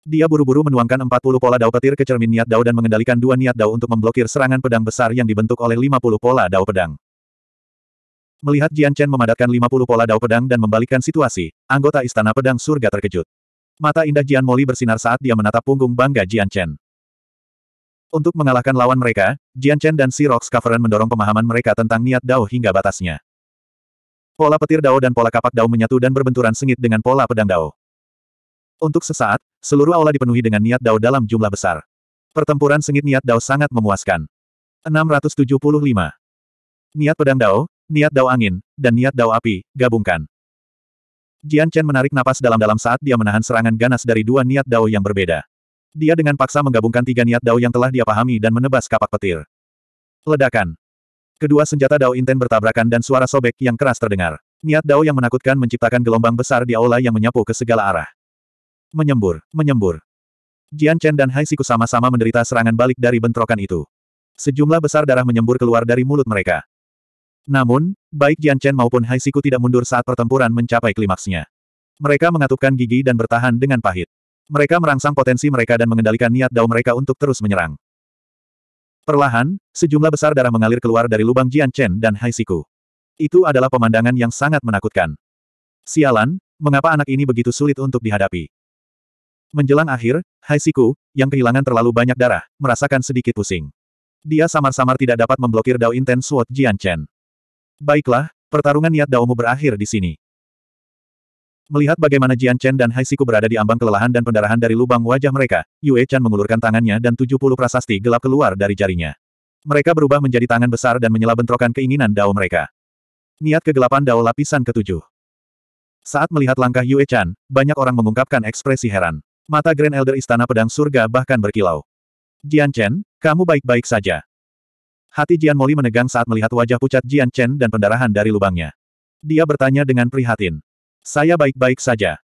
Dia buru-buru menuangkan 40 pola dao petir ke cermin niat dao dan mengendalikan dua niat dao untuk memblokir serangan pedang besar yang dibentuk oleh 50 pola dao pedang. Melihat Jian Chen memadatkan 50 pola dao pedang dan membalikkan situasi, anggota Istana Pedang Surga terkejut. Mata indah Jian Moli bersinar saat dia menatap punggung bangga Jian Chen. Untuk mengalahkan lawan mereka, Jian Chen dan si Rox Cavern mendorong pemahaman mereka tentang niat dao hingga batasnya. Pola petir dao dan pola kapak dao menyatu dan berbenturan sengit dengan pola pedang dao. Untuk sesaat, seluruh aula dipenuhi dengan niat dao dalam jumlah besar. Pertempuran sengit niat dao sangat memuaskan. 675. Niat pedang dao, niat dao angin, dan niat dao api, gabungkan. Jian Chen menarik napas dalam-dalam saat dia menahan serangan ganas dari dua niat dao yang berbeda. Dia dengan paksa menggabungkan tiga niat dao yang telah dia pahami dan menebas kapak petir. Ledakan. Kedua senjata dao inten bertabrakan dan suara sobek yang keras terdengar. Niat dao yang menakutkan menciptakan gelombang besar di aula yang menyapu ke segala arah. Menyembur, menyembur. Jian Chen dan Hai Siku sama-sama menderita serangan balik dari bentrokan itu. Sejumlah besar darah menyembur keluar dari mulut mereka. Namun, baik Jian Chen maupun Hai Siku tidak mundur saat pertempuran mencapai klimaksnya. Mereka mengatupkan gigi dan bertahan dengan pahit. Mereka merangsang potensi mereka dan mengendalikan niat dao mereka untuk terus menyerang. Perlahan, sejumlah besar darah mengalir keluar dari lubang Jian Chen dan Hai Siku. Itu adalah pemandangan yang sangat menakutkan. Sialan, mengapa anak ini begitu sulit untuk dihadapi? Menjelang akhir, Haisiku, yang kehilangan terlalu banyak darah, merasakan sedikit pusing. Dia samar-samar tidak dapat memblokir Dao Intense Sword Jian Chen. Baiklah, pertarungan niat Daomu berakhir di sini. Melihat bagaimana Jian Chen dan Haisiku berada di ambang kelelahan dan pendarahan dari lubang wajah mereka, Yue Chan mengulurkan tangannya dan 70 prasasti gelap keluar dari jarinya. Mereka berubah menjadi tangan besar dan menyela bentrokan keinginan Dao mereka. Niat kegelapan Dao lapisan ketujuh. Saat melihat langkah Yue Chan, banyak orang mengungkapkan ekspresi heran. Mata Grand Elder Istana Pedang Surga bahkan berkilau. Jian Chen, kamu baik-baik saja. Hati Jian Moli menegang saat melihat wajah pucat Jian Chen dan pendarahan dari lubangnya. Dia bertanya dengan prihatin. Saya baik-baik saja.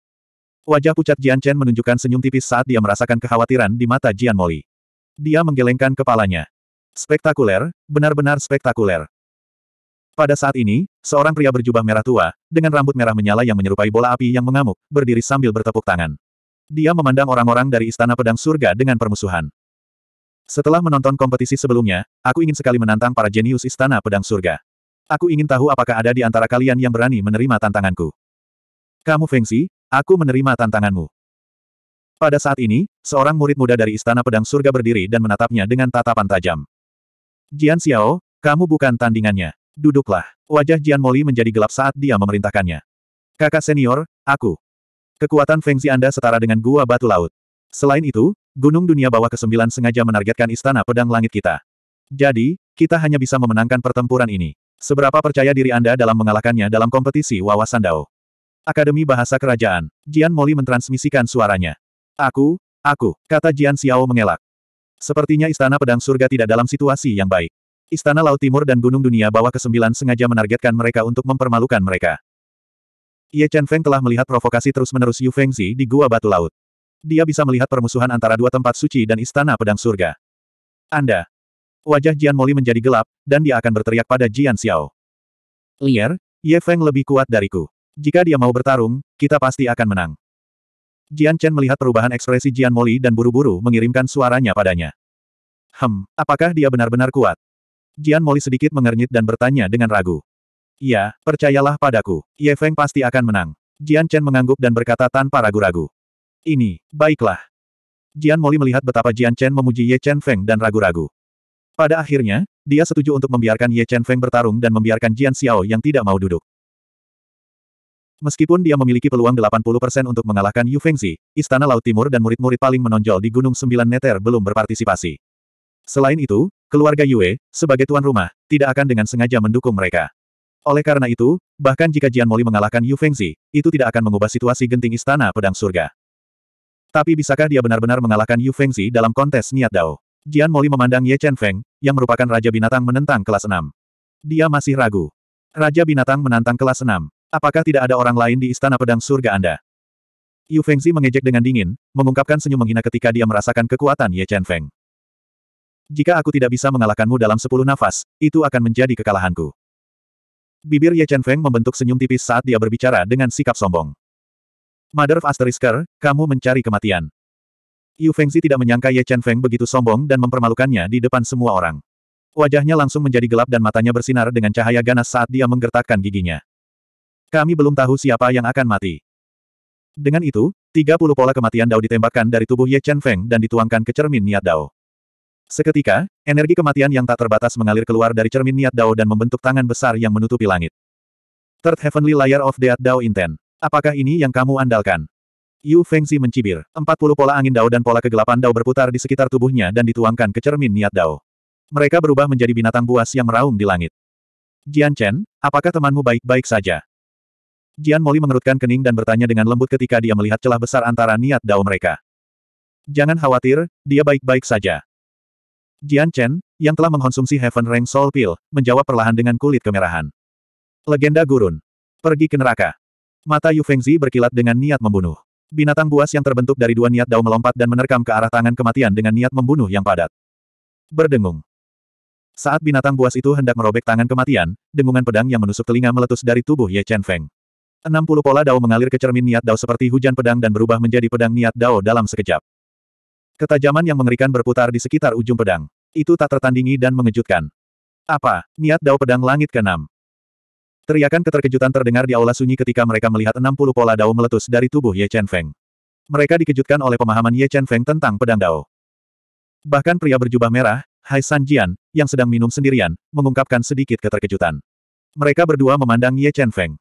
Wajah pucat Jian Chen menunjukkan senyum tipis saat dia merasakan kekhawatiran di mata Jian Moli. Dia menggelengkan kepalanya. Spektakuler, benar-benar spektakuler. Pada saat ini, seorang pria berjubah merah tua, dengan rambut merah menyala yang menyerupai bola api yang mengamuk, berdiri sambil bertepuk tangan. Dia memandang orang-orang dari Istana Pedang Surga dengan permusuhan. Setelah menonton kompetisi sebelumnya, aku ingin sekali menantang para jenius Istana Pedang Surga. Aku ingin tahu apakah ada di antara kalian yang berani menerima tantanganku. Kamu Fengsi, aku menerima tantanganmu. Pada saat ini, seorang murid muda dari Istana Pedang Surga berdiri dan menatapnya dengan tatapan tajam. Jian Xiao, kamu bukan tandingannya. Duduklah. Wajah Jian Moli menjadi gelap saat dia memerintahkannya. Kakak senior, aku. Kekuatan Feng Anda setara dengan gua batu laut. Selain itu, Gunung Dunia Bawah ke-9 sengaja menargetkan Istana Pedang Langit kita. Jadi, kita hanya bisa memenangkan pertempuran ini. Seberapa percaya diri Anda dalam mengalahkannya dalam kompetisi wawasan Dao? Akademi Bahasa Kerajaan. Jian Moli mentransmisikan suaranya. Aku, aku, kata Jian Xiao mengelak. Sepertinya Istana Pedang Surga tidak dalam situasi yang baik. Istana Laut Timur dan Gunung Dunia Bawah ke-9 sengaja menargetkan mereka untuk mempermalukan mereka. Ye Chen Feng telah melihat provokasi terus-menerus Yu Feng Zi di Gua Batu Laut. Dia bisa melihat permusuhan antara dua tempat suci dan Istana Pedang Surga. Anda. Wajah Jian Moli menjadi gelap, dan dia akan berteriak pada Jian Xiao. Lier, Ye Feng lebih kuat dariku. Jika dia mau bertarung, kita pasti akan menang. Jian Chen melihat perubahan ekspresi Jian Moli dan buru-buru mengirimkan suaranya padanya. Hem, apakah dia benar-benar kuat? Jian Moli sedikit mengernyit dan bertanya dengan ragu. Iya, percayalah padaku, Ye Feng pasti akan menang. Jian Chen mengangguk dan berkata tanpa ragu-ragu. Ini, baiklah. Jian Moli melihat betapa Jian Chen memuji Ye Chen Feng dan ragu-ragu. Pada akhirnya, dia setuju untuk membiarkan Ye Chen Feng bertarung dan membiarkan Jian Xiao yang tidak mau duduk. Meskipun dia memiliki peluang 80% untuk mengalahkan Yu Fengzi, Istana Laut Timur dan murid-murid paling menonjol di Gunung Sembilan Neter belum berpartisipasi. Selain itu, keluarga Yue, sebagai tuan rumah, tidak akan dengan sengaja mendukung mereka. Oleh karena itu, bahkan jika Jian Moli mengalahkan Yu Fengzi, itu tidak akan mengubah situasi genting istana pedang surga. Tapi bisakah dia benar-benar mengalahkan Yu Fengzi dalam kontes niat Dao? Jian Moli memandang Ye Chen Feng, yang merupakan Raja Binatang menentang kelas 6. Dia masih ragu. Raja Binatang menantang kelas 6. Apakah tidak ada orang lain di istana pedang surga Anda? Yu Fengzi mengejek dengan dingin, mengungkapkan senyum menghina ketika dia merasakan kekuatan Ye Chen Feng. Jika aku tidak bisa mengalahkanmu dalam sepuluh nafas, itu akan menjadi kekalahanku. Bibir Ye Chen Feng membentuk senyum tipis saat dia berbicara dengan sikap sombong. Mother of Asterisker, kamu mencari kematian. Yu Fengzi tidak menyangka Ye Chen Feng begitu sombong dan mempermalukannya di depan semua orang. Wajahnya langsung menjadi gelap dan matanya bersinar dengan cahaya ganas saat dia menggertakkan giginya. Kami belum tahu siapa yang akan mati. Dengan itu, 30 pola kematian Dao ditembakkan dari tubuh Ye Chen Feng dan dituangkan ke cermin niat Dao. Seketika, energi kematian yang tak terbatas mengalir keluar dari cermin niat Dao dan membentuk tangan besar yang menutupi langit. Third Heavenly Layer of Death Dao intent. Apakah ini yang kamu andalkan? Yu Fengxi mencibir. 40 pola angin Dao dan pola kegelapan Dao berputar di sekitar tubuhnya dan dituangkan ke cermin niat Dao. Mereka berubah menjadi binatang buas yang meraung di langit. Jian Chen, apakah temanmu baik-baik saja? Jian Moli mengerutkan kening dan bertanya dengan lembut ketika dia melihat celah besar antara niat Dao mereka. Jangan khawatir, dia baik-baik saja. Jian Chen, yang telah mengkonsumsi Heaven Rang Soul Pill, menjawab perlahan dengan kulit kemerahan. Legenda gurun. Pergi ke neraka. Mata Yu Fengzi berkilat dengan niat membunuh. Binatang buas yang terbentuk dari dua niat dao melompat dan menerkam ke arah tangan kematian dengan niat membunuh yang padat. Berdengung. Saat binatang buas itu hendak merobek tangan kematian, dengungan pedang yang menusuk telinga meletus dari tubuh Ye Chen Feng. 60 pola dao mengalir ke cermin niat dao seperti hujan pedang dan berubah menjadi pedang niat dao dalam sekejap. Ketajaman yang mengerikan berputar di sekitar ujung pedang. Itu tak tertandingi dan mengejutkan. Apa? Niat Dao Pedang Langit ke-6. Teriakan keterkejutan terdengar di aula sunyi ketika mereka melihat 60 pola Dao meletus dari tubuh Ye Chen Feng. Mereka dikejutkan oleh pemahaman Ye Chen Feng tentang pedang Dao. Bahkan pria berjubah merah, Hai San Jian, yang sedang minum sendirian, mengungkapkan sedikit keterkejutan. Mereka berdua memandang Ye Chen Feng.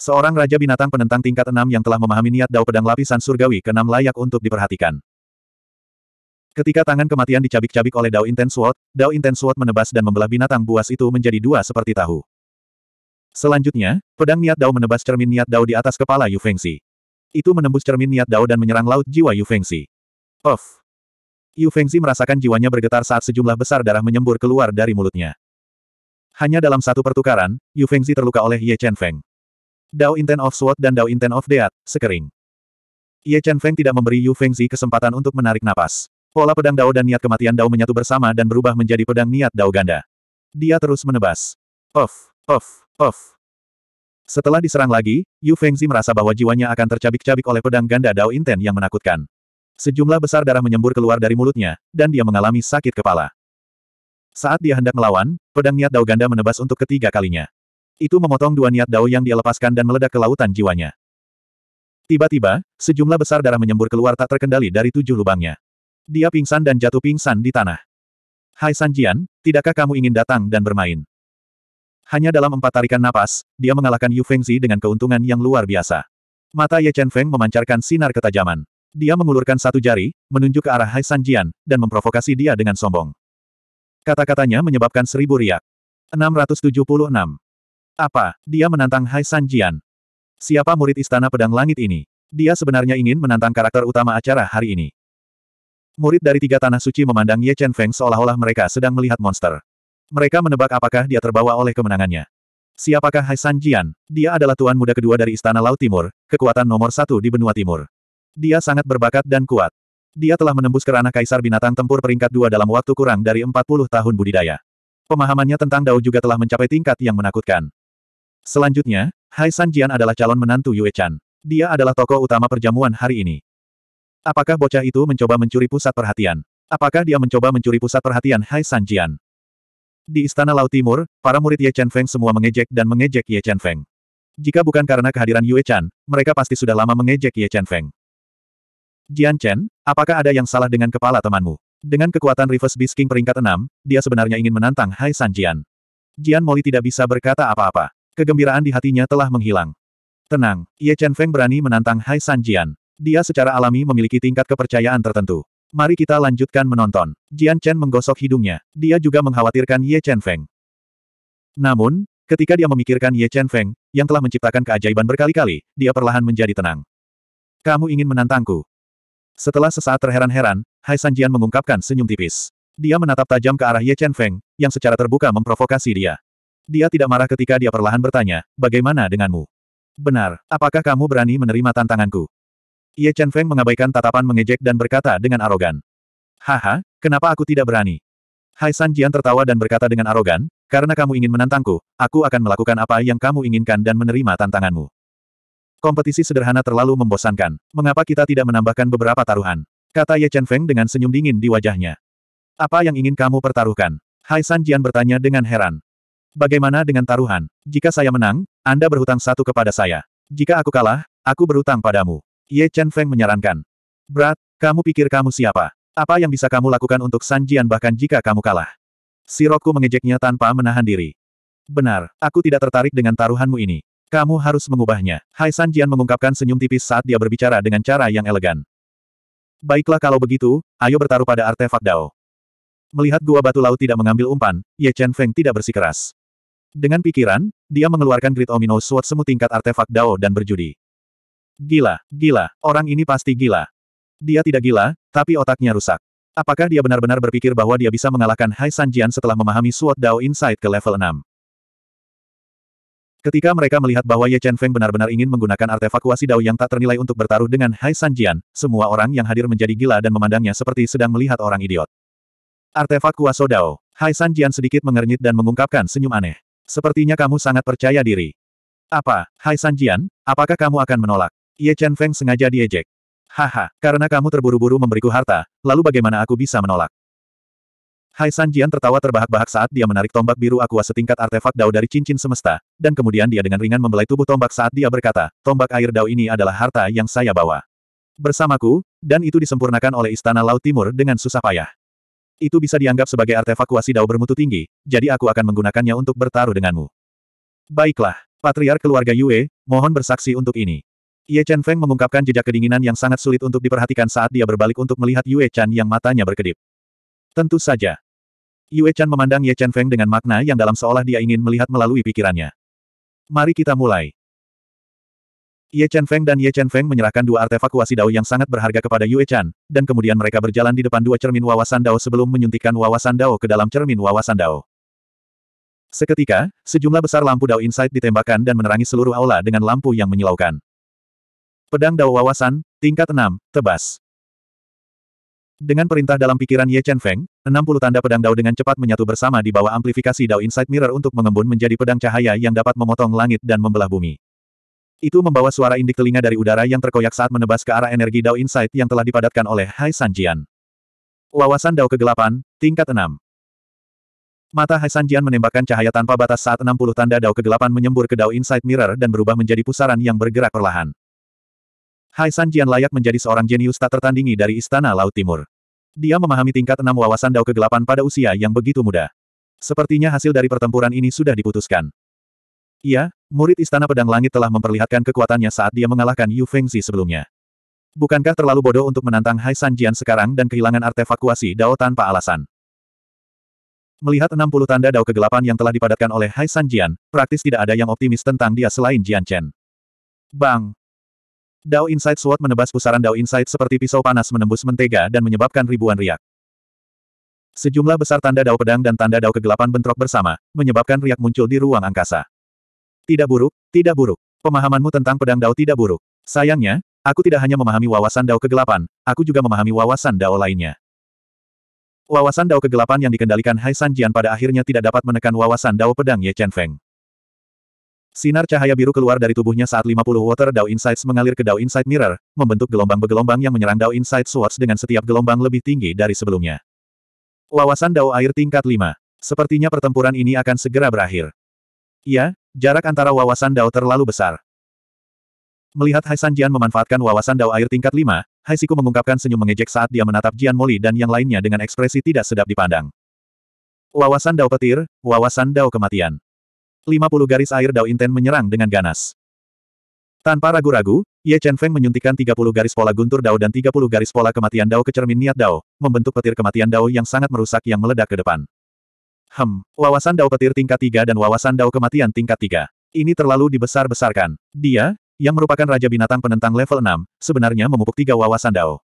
Seorang raja binatang penentang tingkat 6 yang telah memahami niat Dao Pedang Lapisan Surgawi ke-6 layak untuk diperhatikan. Ketika tangan kematian dicabik-cabik oleh Dao Intense Sword, Dao Intense Sword menebas dan membelah binatang buas itu menjadi dua seperti tahu. Selanjutnya, pedang niat Dao menebas cermin niat Dao di atas kepala Yu Fengxi. Itu menembus cermin niat Dao dan menyerang laut jiwa Yu Fengxi. Off. Yu Fengxi merasakan jiwanya bergetar saat sejumlah besar darah menyembur keluar dari mulutnya. Hanya dalam satu pertukaran, Yu Fengzi terluka oleh Ye Chen Feng. Dao Inten of Sword dan Dao Inten of Death, sekering. Ye Chen Feng tidak memberi Yu Fengzi kesempatan untuk menarik napas. Pola pedang Dao dan niat kematian Dao menyatu bersama dan berubah menjadi pedang niat Dao ganda. Dia terus menebas. Of, of, of. Setelah diserang lagi, Yu Fengzi merasa bahwa jiwanya akan tercabik-cabik oleh pedang ganda Dao Inten yang menakutkan. Sejumlah besar darah menyembur keluar dari mulutnya, dan dia mengalami sakit kepala. Saat dia hendak melawan, pedang niat Dao ganda menebas untuk ketiga kalinya. Itu memotong dua niat Dao yang dia lepaskan dan meledak ke lautan jiwanya. Tiba-tiba, sejumlah besar darah menyembur keluar tak terkendali dari tujuh lubangnya. Dia pingsan dan jatuh pingsan di tanah. Hai Sanjian, tidakkah kamu ingin datang dan bermain? Hanya dalam empat tarikan napas, dia mengalahkan Yu Fengzi dengan keuntungan yang luar biasa. Mata Ye Chen Feng memancarkan sinar ketajaman. Dia mengulurkan satu jari, menunjuk ke arah Hai Sanjian, dan memprovokasi dia dengan sombong. Kata-katanya menyebabkan seribu riak. 676. Apa, dia menantang Hai Sanjian? Siapa murid istana pedang langit ini? Dia sebenarnya ingin menantang karakter utama acara hari ini. Murid dari tiga tanah suci memandang Ye Chen Feng seolah-olah mereka sedang melihat monster. Mereka menebak apakah dia terbawa oleh kemenangannya. Siapakah Hai San Jian? Dia adalah tuan muda kedua dari Istana Laut Timur, kekuatan nomor satu di benua timur. Dia sangat berbakat dan kuat. Dia telah menembus kerana Kaisar Binatang Tempur peringkat dua dalam waktu kurang dari 40 tahun budidaya. Pemahamannya tentang Dao juga telah mencapai tingkat yang menakutkan. Selanjutnya, Hai San Jian adalah calon menantu Yue Chan. Dia adalah tokoh utama perjamuan hari ini. Apakah bocah itu mencoba mencuri pusat perhatian? Apakah dia mencoba mencuri pusat perhatian Hai Sanjian? Di Istana Laut Timur, para murid Ye Chen Feng semua mengejek dan mengejek Ye Chen Feng. Jika bukan karena kehadiran Yue Chan, mereka pasti sudah lama mengejek Ye Chen Feng. Jian Chen, apakah ada yang salah dengan kepala temanmu? Dengan kekuatan Reverse Beast King peringkat 6, dia sebenarnya ingin menantang Hai Sanjian. Jian. Jian Moli tidak bisa berkata apa-apa. Kegembiraan di hatinya telah menghilang. Tenang, Ye Chen Feng berani menantang Hai Sanjian. Dia secara alami memiliki tingkat kepercayaan tertentu. Mari kita lanjutkan menonton. Jian Chen menggosok hidungnya. Dia juga mengkhawatirkan Ye Chen Feng. Namun, ketika dia memikirkan Ye Chen Feng, yang telah menciptakan keajaiban berkali-kali, dia perlahan menjadi tenang. Kamu ingin menantangku? Setelah sesaat terheran-heran, Hai San Jian mengungkapkan senyum tipis. Dia menatap tajam ke arah Ye Chen Feng, yang secara terbuka memprovokasi dia. Dia tidak marah ketika dia perlahan bertanya, bagaimana denganmu? Benar, apakah kamu berani menerima tantanganku? Ye Chen Feng mengabaikan tatapan mengejek dan berkata dengan arogan. Haha, kenapa aku tidak berani? Hai San Jian tertawa dan berkata dengan arogan, karena kamu ingin menantangku, aku akan melakukan apa yang kamu inginkan dan menerima tantanganmu. Kompetisi sederhana terlalu membosankan. Mengapa kita tidak menambahkan beberapa taruhan? Kata Ye Chen Feng dengan senyum dingin di wajahnya. Apa yang ingin kamu pertaruhkan? Hai San Jian bertanya dengan heran. Bagaimana dengan taruhan? Jika saya menang, Anda berhutang satu kepada saya. Jika aku kalah, aku berhutang padamu. Ye Chen Feng menyarankan. Brat, kamu pikir kamu siapa? Apa yang bisa kamu lakukan untuk San Jian bahkan jika kamu kalah? Siroku mengejeknya tanpa menahan diri. Benar, aku tidak tertarik dengan taruhanmu ini. Kamu harus mengubahnya. Hai San Jian mengungkapkan senyum tipis saat dia berbicara dengan cara yang elegan. Baiklah kalau begitu, ayo bertaruh pada artefak Dao. Melihat gua batu laut tidak mengambil umpan, Ye Chen Feng tidak bersikeras. Dengan pikiran, dia mengeluarkan grid Omino Sword semu tingkat artefak Dao dan berjudi. Gila, gila, orang ini pasti gila. Dia tidak gila, tapi otaknya rusak. Apakah dia benar-benar berpikir bahwa dia bisa mengalahkan Hai Sanjian setelah memahami Sword Dao Insight ke level 6? Ketika mereka melihat bahwa Ye Chen Feng benar-benar ingin menggunakan artefakuasi Dao yang tak ternilai untuk bertaruh dengan Hai Sanjian, semua orang yang hadir menjadi gila dan memandangnya seperti sedang melihat orang idiot. Artefak Kuaso Dao. Hai San Jian sedikit mengernyit dan mengungkapkan senyum aneh. Sepertinya kamu sangat percaya diri. Apa, Hai San Jian, apakah kamu akan menolak? Ye Chen Feng sengaja diejek. Haha, karena kamu terburu-buru memberiku harta, lalu bagaimana aku bisa menolak? Hai San Jian tertawa terbahak-bahak saat dia menarik tombak biru aqua setingkat artefak dao dari cincin semesta, dan kemudian dia dengan ringan membelai tubuh tombak saat dia berkata, tombak air dao ini adalah harta yang saya bawa. Bersamaku, dan itu disempurnakan oleh Istana Laut Timur dengan susah payah. Itu bisa dianggap sebagai artefak kuasi dao bermutu tinggi, jadi aku akan menggunakannya untuk bertaruh denganmu. Baiklah, Patriark keluarga Yue, mohon bersaksi untuk ini. Ye Chen Feng mengungkapkan jejak kedinginan yang sangat sulit untuk diperhatikan saat dia berbalik untuk melihat Yue Chan yang matanya berkedip. Tentu saja. Yue Chan memandang Ye Chen Feng dengan makna yang dalam seolah dia ingin melihat melalui pikirannya. Mari kita mulai. Ye Chen Feng dan Ye Chen Feng menyerahkan dua artefak kuasi dao yang sangat berharga kepada Yue Chan, dan kemudian mereka berjalan di depan dua cermin wawasan dao sebelum menyuntikkan wawasan dao ke dalam cermin wawasan dao. Seketika, sejumlah besar lampu Dao Insight ditembakkan dan menerangi seluruh aula dengan lampu yang menyilaukan. Pedang Dao Wawasan, tingkat 6, tebas. Dengan perintah dalam pikiran Ye Chen Feng, 60 tanda pedang Dao dengan cepat menyatu bersama di bawah amplifikasi Dao Insight Mirror untuk mengembun menjadi pedang cahaya yang dapat memotong langit dan membelah bumi. Itu membawa suara indik telinga dari udara yang terkoyak saat menebas ke arah energi Dao Insight yang telah dipadatkan oleh Hai Sanjian. Wawasan Dao Kegelapan, tingkat 6. Mata Hai Sanjian menembakkan cahaya tanpa batas saat 60 tanda Dao kegelapan menyembur ke Dao Inside Mirror dan berubah menjadi pusaran yang bergerak perlahan. Hai San Jian layak menjadi seorang jenius tak tertandingi dari Istana Laut Timur. Dia memahami tingkat enam wawasan dao kegelapan pada usia yang begitu muda. Sepertinya hasil dari pertempuran ini sudah diputuskan. Iya, murid Istana Pedang Langit telah memperlihatkan kekuatannya saat dia mengalahkan Yu Fengzi sebelumnya. Bukankah terlalu bodoh untuk menantang Hai San Jian sekarang dan kehilangan artefak kuasi dao tanpa alasan? Melihat 60 tanda dao kegelapan yang telah dipadatkan oleh Hai San Jian, praktis tidak ada yang optimis tentang dia selain Jian Chen. Bang! Dao Insight Sword menebas pusaran Dao Insight seperti pisau panas menembus mentega dan menyebabkan ribuan riak. Sejumlah besar tanda Dao pedang dan tanda Dao kegelapan bentrok bersama, menyebabkan riak muncul di ruang angkasa. Tidak buruk, tidak buruk. Pemahamanmu tentang pedang Dao tidak buruk. Sayangnya, aku tidak hanya memahami wawasan Dao kegelapan, aku juga memahami wawasan Dao lainnya. Wawasan Dao kegelapan yang dikendalikan Hai Sanjian pada akhirnya tidak dapat menekan wawasan Dao pedang Ye Chen Feng. Sinar cahaya biru keluar dari tubuhnya saat 50 Water Dao Insights mengalir ke Dao Insight Mirror, membentuk gelombang-bergelombang yang menyerang Dao Insight Swords dengan setiap gelombang lebih tinggi dari sebelumnya. Wawasan Dao Air tingkat 5. Sepertinya pertempuran ini akan segera berakhir. Ya, jarak antara wawasan Dao terlalu besar. Melihat Hai San Jian memanfaatkan wawasan Dao Air tingkat 5, Hai Siku mengungkapkan senyum mengejek saat dia menatap Jian Moli dan yang lainnya dengan ekspresi tidak sedap dipandang. Wawasan Dao Petir, Wawasan Dao Kematian. 50 garis air Dao Inten menyerang dengan ganas. Tanpa ragu-ragu, Ye Chen Feng menyuntikkan 30 garis pola guntur Dao dan 30 garis pola kematian Dao ke cermin niat Dao, membentuk petir kematian Dao yang sangat merusak yang meledak ke depan. Hem, wawasan Dao petir tingkat 3 dan wawasan Dao kematian tingkat 3. Ini terlalu dibesar-besarkan. Dia, yang merupakan Raja Binatang penentang level 6, sebenarnya memupuk tiga wawasan Dao.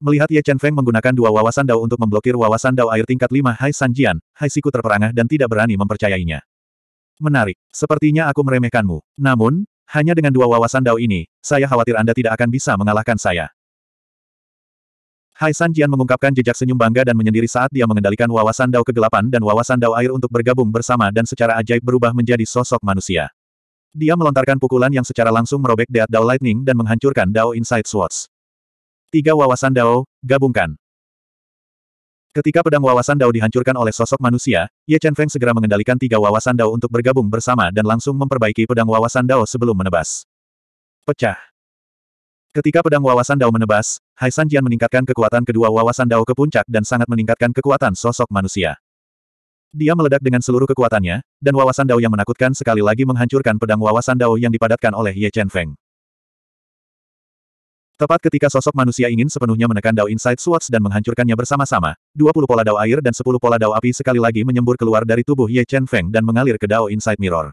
Melihat Ye Chen Feng menggunakan dua wawasan dao untuk memblokir wawasan dao air tingkat 5 Hai Sanjian, Hai Siku terperangah dan tidak berani mempercayainya. Menarik, sepertinya aku meremehkanmu. Namun, hanya dengan dua wawasan dao ini, saya khawatir Anda tidak akan bisa mengalahkan saya. Hai Sanjian mengungkapkan jejak senyum bangga dan menyendiri saat dia mengendalikan wawasan dao kegelapan dan wawasan dao air untuk bergabung bersama dan secara ajaib berubah menjadi sosok manusia. Dia melontarkan pukulan yang secara langsung merobek Death Dao Lightning dan menghancurkan Dao Inside Swords. Tiga wawasan Dao, gabungkan. Ketika pedang wawasan Dao dihancurkan oleh sosok manusia, Ye Chen Feng segera mengendalikan tiga wawasan Dao untuk bergabung bersama dan langsung memperbaiki pedang wawasan Dao sebelum menebas. Pecah. Ketika pedang wawasan Dao menebas, Hai San Jian meningkatkan kekuatan kedua wawasan Dao ke puncak dan sangat meningkatkan kekuatan sosok manusia. Dia meledak dengan seluruh kekuatannya, dan wawasan Dao yang menakutkan sekali lagi menghancurkan pedang wawasan Dao yang dipadatkan oleh Ye Chen Feng. Tepat ketika sosok manusia ingin sepenuhnya menekan Dao Inside Swords dan menghancurkannya bersama-sama, 20 pola Dao air dan 10 pola Dao api sekali lagi menyembur keluar dari tubuh Ye Chen Feng dan mengalir ke Dao Inside Mirror.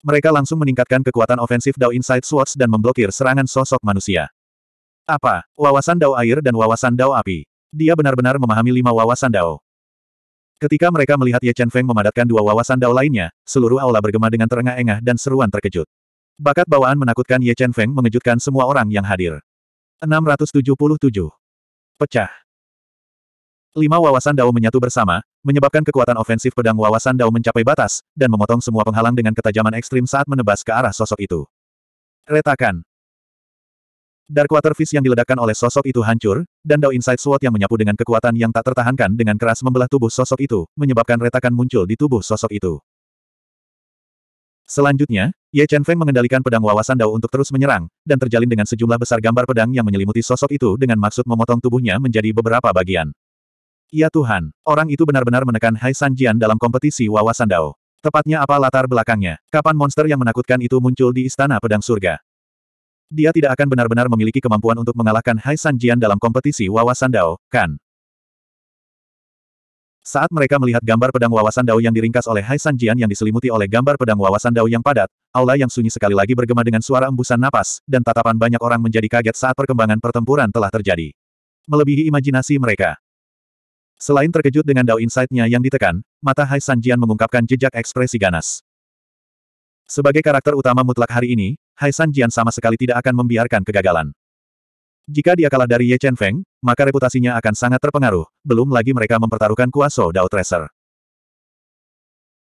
Mereka langsung meningkatkan kekuatan ofensif Dao Inside Swords dan memblokir serangan sosok manusia. Apa? Wawasan Dao air dan wawasan Dao api. Dia benar-benar memahami lima wawasan Dao. Ketika mereka melihat Ye Chen Feng memadatkan dua wawasan dao lainnya, seluruh aula bergema dengan terengah-engah dan seruan terkejut. Bakat bawaan menakutkan Ye Chen Feng mengejutkan semua orang yang hadir. 677. Pecah. Lima wawasan Dao menyatu bersama, menyebabkan kekuatan ofensif pedang wawasan Dao mencapai batas, dan memotong semua penghalang dengan ketajaman ekstrim saat menebas ke arah sosok itu. Retakan. Dark Water Fist yang diledakkan oleh sosok itu hancur, dan Dao Inside Sword yang menyapu dengan kekuatan yang tak tertahankan dengan keras membelah tubuh sosok itu, menyebabkan retakan muncul di tubuh sosok itu. Selanjutnya, Ye Chen Feng mengendalikan pedang wawasan Dao untuk terus menyerang, dan terjalin dengan sejumlah besar gambar pedang yang menyelimuti sosok itu dengan maksud memotong tubuhnya menjadi beberapa bagian. Ya Tuhan, orang itu benar-benar menekan Hai San Jian dalam kompetisi wawasan Dao. Tepatnya apa latar belakangnya? Kapan monster yang menakutkan itu muncul di Istana Pedang Surga? Dia tidak akan benar-benar memiliki kemampuan untuk mengalahkan Hai San Jian dalam kompetisi wawasan Dao, kan? Saat mereka melihat gambar pedang wawasan Dao yang diringkas oleh Hai San Jian yang diselimuti oleh gambar pedang wawasan Dao yang padat, aula yang sunyi sekali lagi bergema dengan suara embusan napas, dan tatapan banyak orang menjadi kaget saat perkembangan pertempuran telah terjadi. Melebihi imajinasi mereka. Selain terkejut dengan Dao Insight-nya yang ditekan, mata Hai San Jian mengungkapkan jejak ekspresi ganas. Sebagai karakter utama mutlak hari ini, Hai San Jian sama sekali tidak akan membiarkan kegagalan. Jika dia kalah dari Ye Chen Feng, maka reputasinya akan sangat terpengaruh, belum lagi mereka mempertaruhkan kuasa Dao Tracer.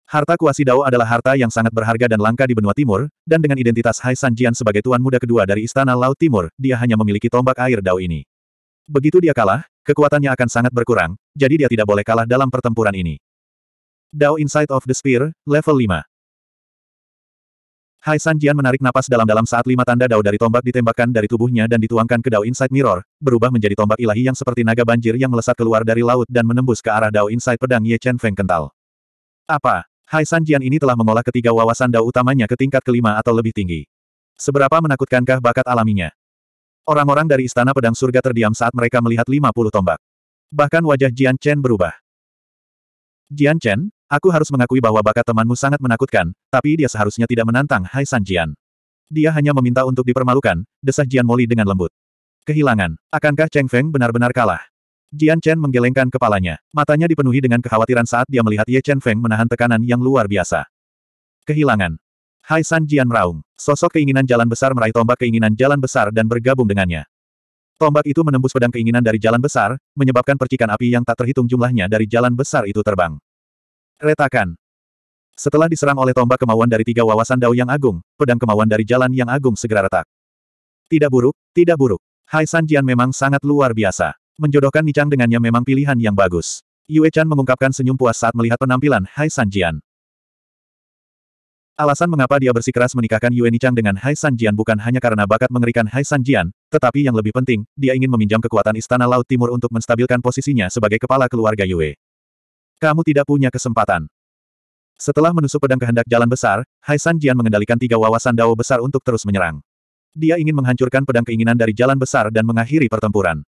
Harta kuasi Dao adalah harta yang sangat berharga dan langka di benua timur, dan dengan identitas Hai San Jian sebagai tuan muda kedua dari Istana Laut Timur, dia hanya memiliki tombak air Dao ini. Begitu dia kalah, kekuatannya akan sangat berkurang, jadi dia tidak boleh kalah dalam pertempuran ini. Dao Inside of the Spear, level 5. Hai San Jian menarik napas dalam-dalam saat lima tanda dao dari tombak ditembakkan dari tubuhnya dan dituangkan ke dao inside mirror, berubah menjadi tombak ilahi yang seperti naga banjir yang melesat keluar dari laut dan menembus ke arah dao inside pedang Ye Chen Feng kental. Apa? Hai San Jian ini telah mengolah ketiga wawasan dao utamanya ke tingkat kelima atau lebih tinggi. Seberapa menakutkankah bakat alaminya? Orang-orang dari Istana Pedang Surga terdiam saat mereka melihat lima puluh tombak. Bahkan wajah Jian Chen berubah. Jian Chen, Aku harus mengakui bahwa bakat temanmu sangat menakutkan, tapi dia seharusnya tidak menantang Hai Sanjian. Dia hanya meminta untuk dipermalukan, desah Jian Moli dengan lembut. Kehilangan. Akankah Cheng Feng benar-benar kalah? Jian Chen menggelengkan kepalanya. Matanya dipenuhi dengan kekhawatiran saat dia melihat Ye Chen Feng menahan tekanan yang luar biasa. Kehilangan. Hai San Jian meraung. Sosok keinginan jalan besar meraih tombak keinginan jalan besar dan bergabung dengannya. Tombak itu menembus pedang keinginan dari jalan besar, menyebabkan percikan api yang tak terhitung jumlahnya dari jalan besar itu terbang. Retakan. Setelah diserang oleh tombak kemauan dari tiga wawasan dao yang agung, pedang kemauan dari jalan yang agung segera retak. Tidak buruk, tidak buruk. Hai San Jian memang sangat luar biasa. Menjodohkan Nichang dengannya memang pilihan yang bagus. Yue Chan mengungkapkan senyum puas saat melihat penampilan Hai San Jian. Alasan mengapa dia bersikeras menikahkan Yue Nichang dengan Hai San Jian bukan hanya karena bakat mengerikan Hai San Jian, tetapi yang lebih penting, dia ingin meminjam kekuatan Istana Laut Timur untuk menstabilkan posisinya sebagai kepala keluarga Yue. Kamu tidak punya kesempatan. Setelah menusuk pedang kehendak jalan besar, Hai San Jian mengendalikan tiga wawasan dao besar untuk terus menyerang. Dia ingin menghancurkan pedang keinginan dari jalan besar dan mengakhiri pertempuran.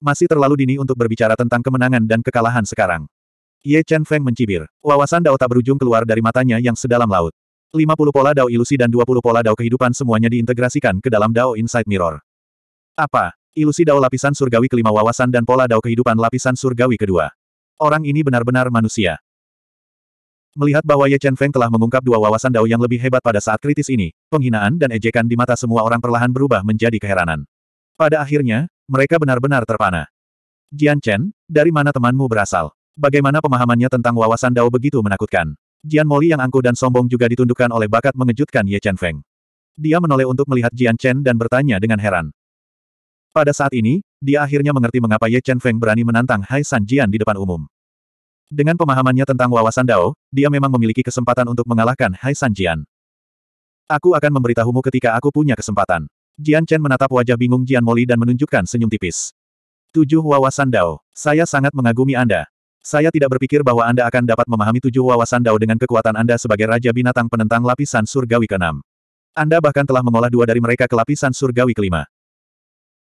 Masih terlalu dini untuk berbicara tentang kemenangan dan kekalahan sekarang. Ye Chen Feng mencibir. Wawasan Dao tak berujung keluar dari matanya yang sedalam laut. 50 pola Dao ilusi dan 20 pola Dao kehidupan semuanya diintegrasikan ke dalam Dao Inside Mirror. Apa? Ilusi Dao lapisan surgawi kelima wawasan dan pola Dao kehidupan lapisan surgawi kedua. Orang ini benar-benar manusia. Melihat bahwa Ye Chen Feng telah mengungkap dua wawasan Dao yang lebih hebat pada saat kritis ini, penghinaan dan ejekan di mata semua orang perlahan berubah menjadi keheranan. Pada akhirnya, mereka benar-benar terpana. Jian Chen, dari mana temanmu berasal? Bagaimana pemahamannya tentang wawasan Dao begitu menakutkan? Jian Moli yang angkuh dan sombong juga ditundukkan oleh bakat mengejutkan Ye Chen Feng. Dia menoleh untuk melihat Jian Chen dan bertanya dengan heran. Pada saat ini, dia akhirnya mengerti mengapa Ye Chen Feng berani menantang Hai San Jian di depan umum. Dengan pemahamannya tentang wawasan Dao, dia memang memiliki kesempatan untuk mengalahkan Hai San Jian. Aku akan memberitahumu ketika aku punya kesempatan. Jian Chen menatap wajah bingung Jian Moli dan menunjukkan senyum tipis. Tujuh wawasan Dao. Saya sangat mengagumi Anda. Saya tidak berpikir bahwa Anda akan dapat memahami tujuh wawasan Dao dengan kekuatan Anda sebagai Raja Binatang Penentang Lapisan Surgawi ke-6. Anda bahkan telah mengolah dua dari mereka ke lapisan surgawi kelima.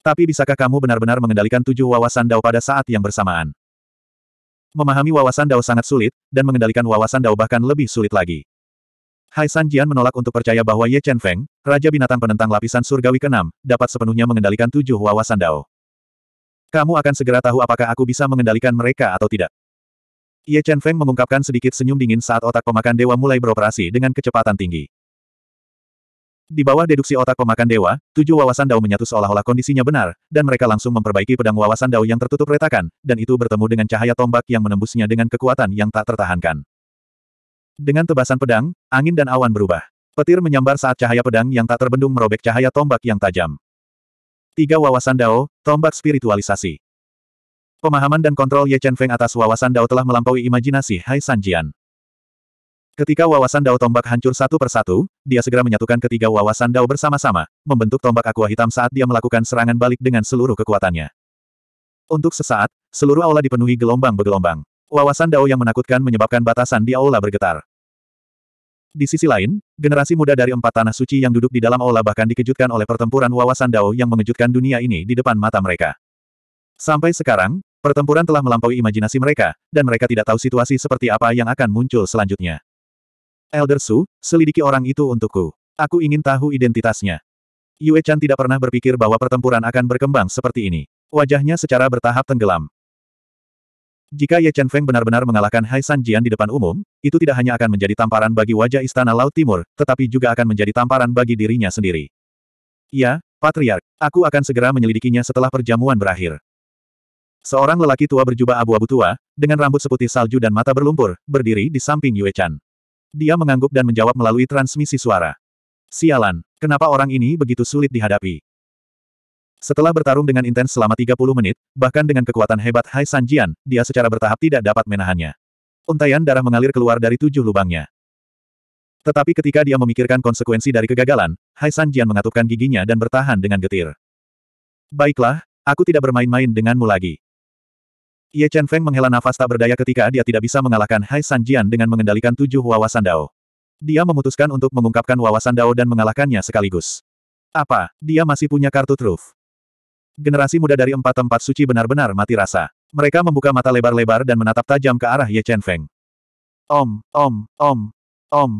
Tapi bisakah kamu benar-benar mengendalikan tujuh wawasan Dao pada saat yang bersamaan? Memahami wawasan Dao sangat sulit, dan mengendalikan wawasan Dao bahkan lebih sulit lagi. Hai San Jian menolak untuk percaya bahwa Ye Chen Feng, Raja Binatang Penentang Lapisan Surgawi ke dapat sepenuhnya mengendalikan tujuh wawasan Dao. Kamu akan segera tahu apakah aku bisa mengendalikan mereka atau tidak. Ye Chen Feng mengungkapkan sedikit senyum dingin saat otak pemakan dewa mulai beroperasi dengan kecepatan tinggi. Di bawah deduksi otak pemakan dewa, tujuh wawasan Dao menyatu seolah-olah kondisinya benar, dan mereka langsung memperbaiki pedang wawasan Dao yang tertutup retakan, dan itu bertemu dengan cahaya tombak yang menembusnya dengan kekuatan yang tak tertahankan. Dengan tebasan pedang, angin dan awan berubah. Petir menyambar saat cahaya pedang yang tak terbendung merobek cahaya tombak yang tajam. Tiga wawasan Dao, tombak spiritualisasi. Pemahaman dan kontrol Ye Chen Feng atas wawasan Dao telah melampaui imajinasi Hai Sanjian. Ketika wawasan Dao tombak hancur satu persatu, dia segera menyatukan ketiga wawasan Dao bersama-sama, membentuk tombak aqua hitam saat dia melakukan serangan balik dengan seluruh kekuatannya. Untuk sesaat, seluruh aula dipenuhi gelombang bergelombang. Wawasan Dao yang menakutkan menyebabkan batasan di aula bergetar. Di sisi lain, generasi muda dari empat tanah suci yang duduk di dalam aula bahkan dikejutkan oleh pertempuran wawasan Dao yang mengejutkan dunia ini di depan mata mereka. Sampai sekarang, pertempuran telah melampaui imajinasi mereka, dan mereka tidak tahu situasi seperti apa yang akan muncul selanjutnya. Elder Su, selidiki orang itu untukku. Aku ingin tahu identitasnya. Yue Chan tidak pernah berpikir bahwa pertempuran akan berkembang seperti ini. Wajahnya secara bertahap tenggelam. Jika Ye Chen Feng benar-benar mengalahkan Hai San Jian di depan umum, itu tidak hanya akan menjadi tamparan bagi wajah Istana Laut Timur, tetapi juga akan menjadi tamparan bagi dirinya sendiri. Ya, Patriark, aku akan segera menyelidikinya setelah perjamuan berakhir. Seorang lelaki tua berjubah abu-abu tua, dengan rambut seputih salju dan mata berlumpur, berdiri di samping Yue Chan. Dia mengangguk dan menjawab melalui transmisi suara. Sialan, kenapa orang ini begitu sulit dihadapi? Setelah bertarung dengan intens selama 30 menit, bahkan dengan kekuatan hebat Hai Sanjian, dia secara bertahap tidak dapat menahannya. Untaian darah mengalir keluar dari tujuh lubangnya. Tetapi ketika dia memikirkan konsekuensi dari kegagalan, Hai Sanjian mengatupkan giginya dan bertahan dengan getir. Baiklah, aku tidak bermain-main denganmu lagi. Ye Chen Feng menghela nafas tak berdaya ketika dia tidak bisa mengalahkan Hai San Jian dengan mengendalikan tujuh wawasan Dao. Dia memutuskan untuk mengungkapkan wawasan Dao dan mengalahkannya sekaligus. Apa, dia masih punya kartu truf? Generasi muda dari empat tempat suci benar-benar mati rasa. Mereka membuka mata lebar-lebar dan menatap tajam ke arah Ye Chen Feng. Om, om, om, om.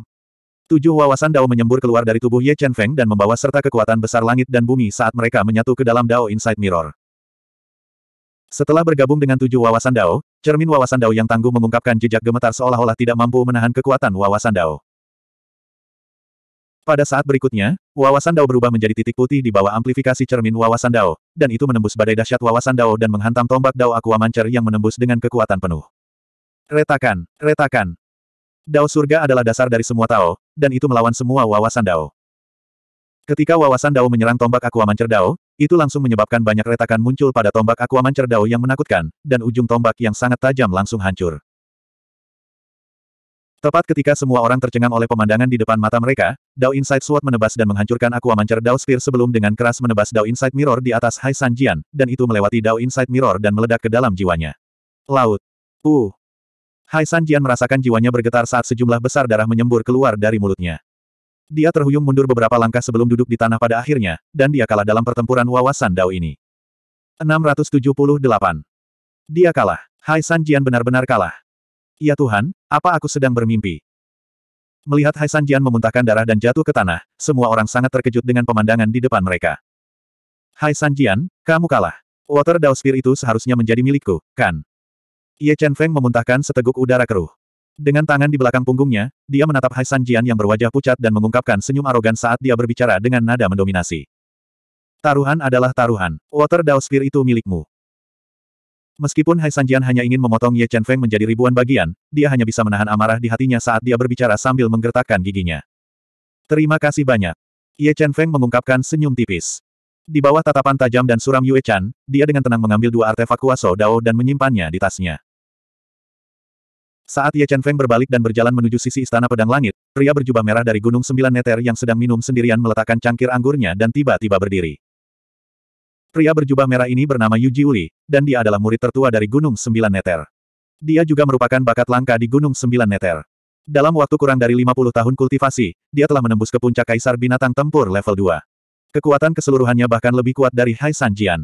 Tujuh wawasan Dao menyembur keluar dari tubuh Ye Chen Feng dan membawa serta kekuatan besar langit dan bumi saat mereka menyatu ke dalam Dao Inside Mirror. Setelah bergabung dengan tujuh wawasan Dao, cermin wawasan Dao yang tangguh mengungkapkan jejak gemetar seolah-olah tidak mampu menahan kekuatan wawasan Dao. Pada saat berikutnya, wawasan Dao berubah menjadi titik putih di bawah amplifikasi cermin wawasan Dao, dan itu menembus badai dahsyat wawasan Dao dan menghantam tombak Dao Aquamancer yang menembus dengan kekuatan penuh. Retakan, retakan. Dao surga adalah dasar dari semua Tao, dan itu melawan semua wawasan Dao. Ketika wawasan Dao menyerang tombak Aquamancer Dao, itu langsung menyebabkan banyak retakan muncul pada tombak Aquaman Cerdao yang menakutkan, dan ujung tombak yang sangat tajam langsung hancur. Tepat ketika semua orang tercengang oleh pemandangan di depan mata mereka, Dao Inside Sword menebas dan menghancurkan Aquamancer Dao Spear sebelum dengan keras menebas Dao Inside Mirror di atas Hai San Jian, dan itu melewati Dao Inside Mirror dan meledak ke dalam jiwanya. Laut. Uh. Hai San Jian merasakan jiwanya bergetar saat sejumlah besar darah menyembur keluar dari mulutnya. Dia terhuyung mundur beberapa langkah sebelum duduk di tanah pada akhirnya, dan dia kalah dalam pertempuran wawasan Dao ini. 678. Dia kalah. Hai Sanjian benar-benar kalah. Ya Tuhan, apa aku sedang bermimpi? Melihat Hai Sanjian memuntahkan darah dan jatuh ke tanah, semua orang sangat terkejut dengan pemandangan di depan mereka. Hai Sanjian, kamu kalah. Water Dao Spear itu seharusnya menjadi milikku, kan? Ye Chen Feng memuntahkan seteguk udara keruh. Dengan tangan di belakang punggungnya, dia menatap Hai San Jian yang berwajah pucat dan mengungkapkan senyum arogan saat dia berbicara dengan nada mendominasi. Taruhan adalah taruhan. Water Dao Spear itu milikmu. Meskipun Hai Sanjian hanya ingin memotong Ye Chen Feng menjadi ribuan bagian, dia hanya bisa menahan amarah di hatinya saat dia berbicara sambil menggertakkan giginya. Terima kasih banyak. Ye Chen Feng mengungkapkan senyum tipis. Di bawah tatapan tajam dan suram Yue Chan, dia dengan tenang mengambil dua artefak kuasa Dao dan menyimpannya di tasnya. Saat Ye Chen Feng berbalik dan berjalan menuju sisi istana pedang langit, pria berjubah merah dari Gunung Sembilan Neter yang sedang minum sendirian meletakkan cangkir anggurnya dan tiba-tiba berdiri. Pria berjubah merah ini bernama Yu Uli, dan dia adalah murid tertua dari Gunung Sembilan Neter. Dia juga merupakan bakat langka di Gunung Sembilan Neter. Dalam waktu kurang dari 50 tahun kultivasi, dia telah menembus ke puncak Kaisar Binatang Tempur level 2. Kekuatan keseluruhannya bahkan lebih kuat dari Hai Sanjian.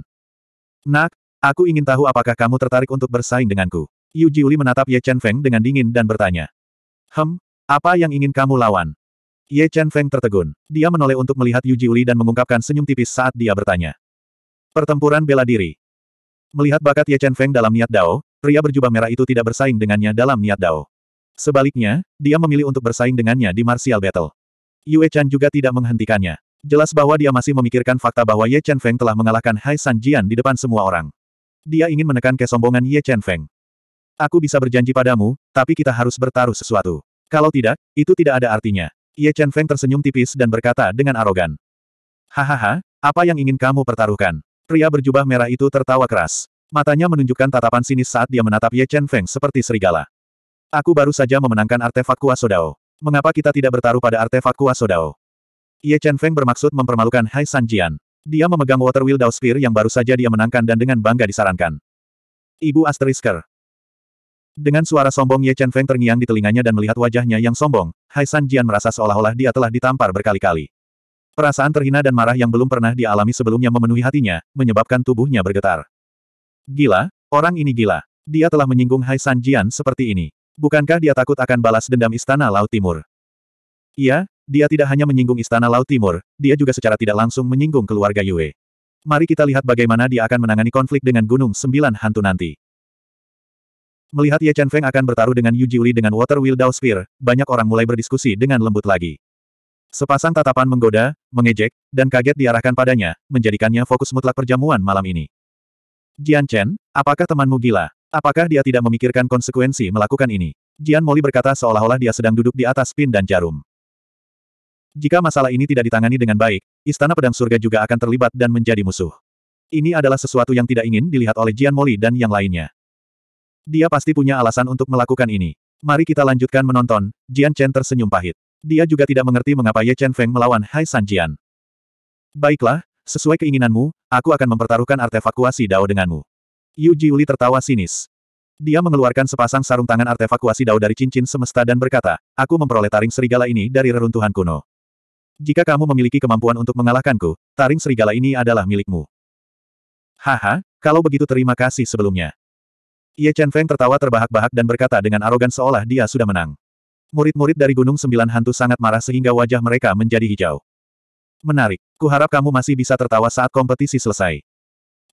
Nak, aku ingin tahu apakah kamu tertarik untuk bersaing denganku. Yu Jiuli menatap Ye Chen Feng dengan dingin dan bertanya. Hem, apa yang ingin kamu lawan? Ye Chen Feng tertegun. Dia menoleh untuk melihat Yu Jiuli dan mengungkapkan senyum tipis saat dia bertanya. Pertempuran bela diri. Melihat bakat Ye Chen Feng dalam niat Dao, pria berjubah merah itu tidak bersaing dengannya dalam niat Dao. Sebaliknya, dia memilih untuk bersaing dengannya di martial battle. Yue Chan juga tidak menghentikannya. Jelas bahwa dia masih memikirkan fakta bahwa Ye Chen Feng telah mengalahkan Hai San Jian di depan semua orang. Dia ingin menekan kesombongan Ye Chen Feng. Aku bisa berjanji padamu, tapi kita harus bertaruh sesuatu. Kalau tidak, itu tidak ada artinya. Ye Chen Feng tersenyum tipis dan berkata dengan arogan. Hahaha, apa yang ingin kamu pertaruhkan? Pria berjubah merah itu tertawa keras. Matanya menunjukkan tatapan sinis saat dia menatap Ye Chen Feng seperti serigala. Aku baru saja memenangkan artefak Kuasodao. Mengapa kita tidak bertaruh pada artefak Kuasodao? Ye Chen Feng bermaksud mempermalukan Hai San Jian. Dia memegang Water Wheel Dao Spear yang baru saja dia menangkan dan dengan bangga disarankan. Ibu Asterisker, dengan suara sombong Ye Chen Feng terngiang di telinganya dan melihat wajahnya yang sombong, Hai San Jian merasa seolah-olah dia telah ditampar berkali-kali. Perasaan terhina dan marah yang belum pernah dialami sebelumnya memenuhi hatinya, menyebabkan tubuhnya bergetar. Gila, orang ini gila. Dia telah menyinggung Hai San Jian seperti ini. Bukankah dia takut akan balas dendam Istana Laut Timur? Iya, dia tidak hanya menyinggung Istana Laut Timur, dia juga secara tidak langsung menyinggung keluarga Yue. Mari kita lihat bagaimana dia akan menangani konflik dengan Gunung Sembilan Hantu nanti. Melihat Ye Chen Feng akan bertaruh dengan Yu Jiuli dengan Water Wheel Dao Spear, banyak orang mulai berdiskusi dengan lembut lagi. Sepasang tatapan menggoda, mengejek, dan kaget diarahkan padanya, menjadikannya fokus mutlak perjamuan malam ini. Jian Chen, apakah temanmu gila? Apakah dia tidak memikirkan konsekuensi melakukan ini? Jian Moli berkata seolah-olah dia sedang duduk di atas pin dan jarum. Jika masalah ini tidak ditangani dengan baik, Istana Pedang Surga juga akan terlibat dan menjadi musuh. Ini adalah sesuatu yang tidak ingin dilihat oleh Jian Moli dan yang lainnya. Dia pasti punya alasan untuk melakukan ini. Mari kita lanjutkan menonton, Jian Chen tersenyum pahit. Dia juga tidak mengerti mengapa Ye Chen Feng melawan Hai San Jian. Baiklah, sesuai keinginanmu, aku akan mempertaruhkan artefakuasi Dao denganmu. Yu Jiuli tertawa sinis. Dia mengeluarkan sepasang sarung tangan artefakuasi Dao dari cincin semesta dan berkata, aku memperoleh taring serigala ini dari reruntuhan kuno. Jika kamu memiliki kemampuan untuk mengalahkanku, taring serigala ini adalah milikmu. Haha, kalau begitu terima kasih sebelumnya. Ye Chen Feng tertawa terbahak-bahak dan berkata dengan arogan seolah dia sudah menang. Murid-murid dari Gunung Sembilan Hantu sangat marah sehingga wajah mereka menjadi hijau. Menarik. Kuharap kamu masih bisa tertawa saat kompetisi selesai.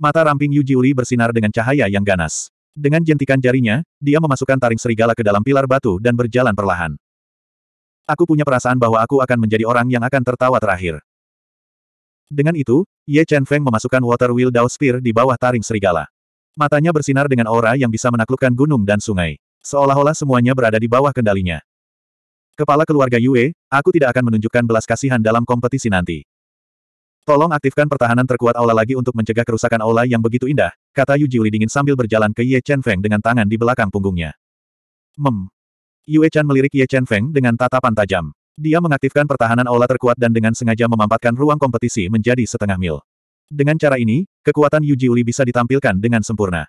Mata ramping Yu Jiuli bersinar dengan cahaya yang ganas. Dengan jentikan jarinya, dia memasukkan taring serigala ke dalam pilar batu dan berjalan perlahan. Aku punya perasaan bahwa aku akan menjadi orang yang akan tertawa terakhir. Dengan itu, Ye Chen Feng memasukkan Water Wheel Dao Spear di bawah taring serigala. Matanya bersinar dengan aura yang bisa menaklukkan gunung dan sungai. Seolah-olah semuanya berada di bawah kendalinya. Kepala keluarga Yue, aku tidak akan menunjukkan belas kasihan dalam kompetisi nanti. Tolong aktifkan pertahanan terkuat aula lagi untuk mencegah kerusakan aula yang begitu indah, kata Yu Jiuli dingin sambil berjalan ke Ye Chen Feng dengan tangan di belakang punggungnya. Mem. Yue Chan melirik Ye Chen Feng dengan tatapan tajam. Dia mengaktifkan pertahanan aula terkuat dan dengan sengaja memampatkan ruang kompetisi menjadi setengah mil. Dengan cara ini, kekuatan Yu Jiuli bisa ditampilkan dengan sempurna.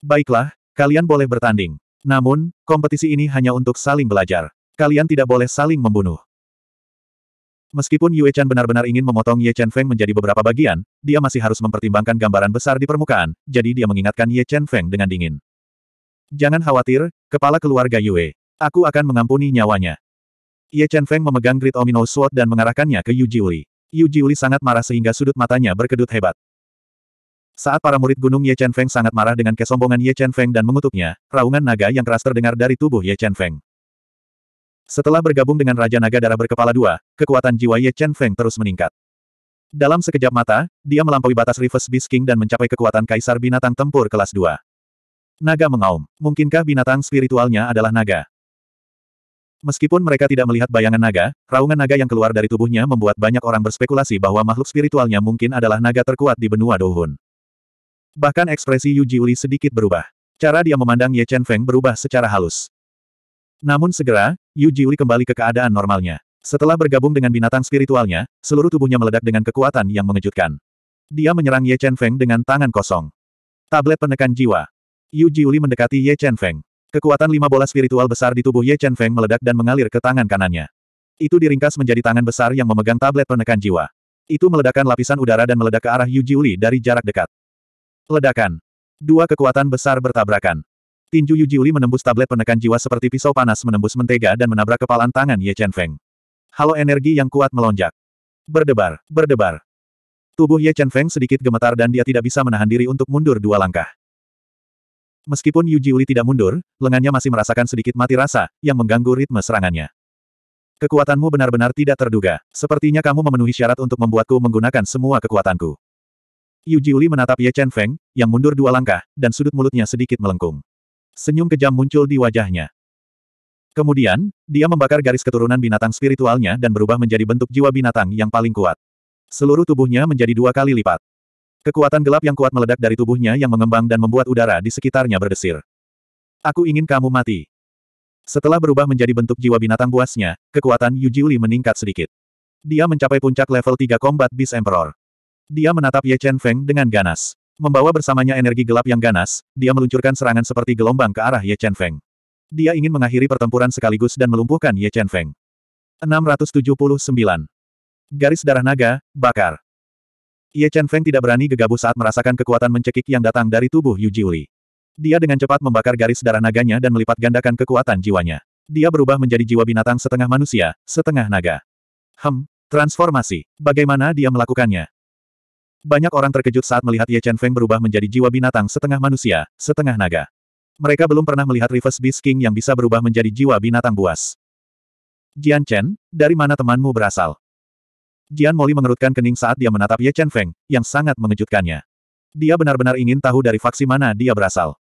Baiklah, kalian boleh bertanding. Namun, kompetisi ini hanya untuk saling belajar. Kalian tidak boleh saling membunuh. Meskipun Yue Chan benar-benar ingin memotong Ye Chen Feng menjadi beberapa bagian, dia masih harus mempertimbangkan gambaran besar di permukaan, jadi dia mengingatkan Ye Chen Feng dengan dingin. Jangan khawatir, kepala keluarga Yue. Aku akan mengampuni nyawanya. Ye Chen Feng memegang Great Omino Sword dan mengarahkannya ke Yu Jiuli. Yu Jiuli sangat marah sehingga sudut matanya berkedut hebat. Saat para murid Gunung Ye Chen Feng sangat marah dengan kesombongan Ye Chen Feng dan mengutuknya, raungan naga yang keras terdengar dari tubuh Ye Chen Feng. Setelah bergabung dengan Raja Naga Darah Berkepala Dua, kekuatan jiwa Ye Chen Feng terus meningkat. Dalam sekejap mata, dia melampaui batas Reverse Beast King dan mencapai kekuatan Kaisar Binatang Tempur kelas 2. Naga mengaum. Mungkinkah binatang spiritualnya adalah naga? Meskipun mereka tidak melihat bayangan naga, raungan naga yang keluar dari tubuhnya membuat banyak orang berspekulasi bahwa makhluk spiritualnya mungkin adalah naga terkuat di benua Dohun. Bahkan ekspresi Yu Jiuli sedikit berubah. Cara dia memandang Ye Chen Feng berubah secara halus. Namun segera, Yu Jiuli kembali ke keadaan normalnya. Setelah bergabung dengan binatang spiritualnya, seluruh tubuhnya meledak dengan kekuatan yang mengejutkan. Dia menyerang Ye Chen Feng dengan tangan kosong. Tablet penekan jiwa. Yu Jiuli mendekati Ye Chen Feng. Kekuatan lima bola spiritual besar di tubuh Ye Chen Feng meledak dan mengalir ke tangan kanannya. Itu diringkas menjadi tangan besar yang memegang tablet penekan jiwa. Itu meledakkan lapisan udara dan meledak ke arah Yu Jiuli dari jarak dekat. Ledakan. Dua kekuatan besar bertabrakan. Tinju Yu Jiuli menembus tablet penekan jiwa seperti pisau panas menembus mentega dan menabrak kepalan tangan Ye Chen Feng. Halo energi yang kuat melonjak. Berdebar, berdebar. Tubuh Ye Chen Feng sedikit gemetar dan dia tidak bisa menahan diri untuk mundur dua langkah. Meskipun Yu Jiuli tidak mundur, lengannya masih merasakan sedikit mati rasa, yang mengganggu ritme serangannya. Kekuatanmu benar-benar tidak terduga. Sepertinya kamu memenuhi syarat untuk membuatku menggunakan semua kekuatanku. Yu Jiuli menatap Ye Chen Feng, yang mundur dua langkah, dan sudut mulutnya sedikit melengkung. Senyum kejam muncul di wajahnya. Kemudian, dia membakar garis keturunan binatang spiritualnya dan berubah menjadi bentuk jiwa binatang yang paling kuat. Seluruh tubuhnya menjadi dua kali lipat. Kekuatan gelap yang kuat meledak dari tubuhnya yang mengembang dan membuat udara di sekitarnya berdesir. Aku ingin kamu mati. Setelah berubah menjadi bentuk jiwa binatang buasnya, kekuatan Yu Jiuli meningkat sedikit. Dia mencapai puncak level 3 Combat Beast Emperor. Dia menatap Ye Chen Feng dengan ganas. Membawa bersamanya energi gelap yang ganas, dia meluncurkan serangan seperti gelombang ke arah Ye Chen Feng. Dia ingin mengakhiri pertempuran sekaligus dan melumpuhkan Ye Chen Feng. 679. Garis darah naga, bakar. Ye Chen Feng tidak berani gegabah saat merasakan kekuatan mencekik yang datang dari tubuh Yu Jiuli. Dia dengan cepat membakar garis darah naganya dan melipat gandakan kekuatan jiwanya. Dia berubah menjadi jiwa binatang setengah manusia, setengah naga. Hem, transformasi. Bagaimana dia melakukannya? Banyak orang terkejut saat melihat Ye Chen Feng berubah menjadi jiwa binatang setengah manusia, setengah naga. Mereka belum pernah melihat Reverse Beast King yang bisa berubah menjadi jiwa binatang buas. Jian Chen, dari mana temanmu berasal? Jian Moli mengerutkan kening saat dia menatap Ye Chen Feng, yang sangat mengejutkannya. Dia benar-benar ingin tahu dari faksi mana dia berasal.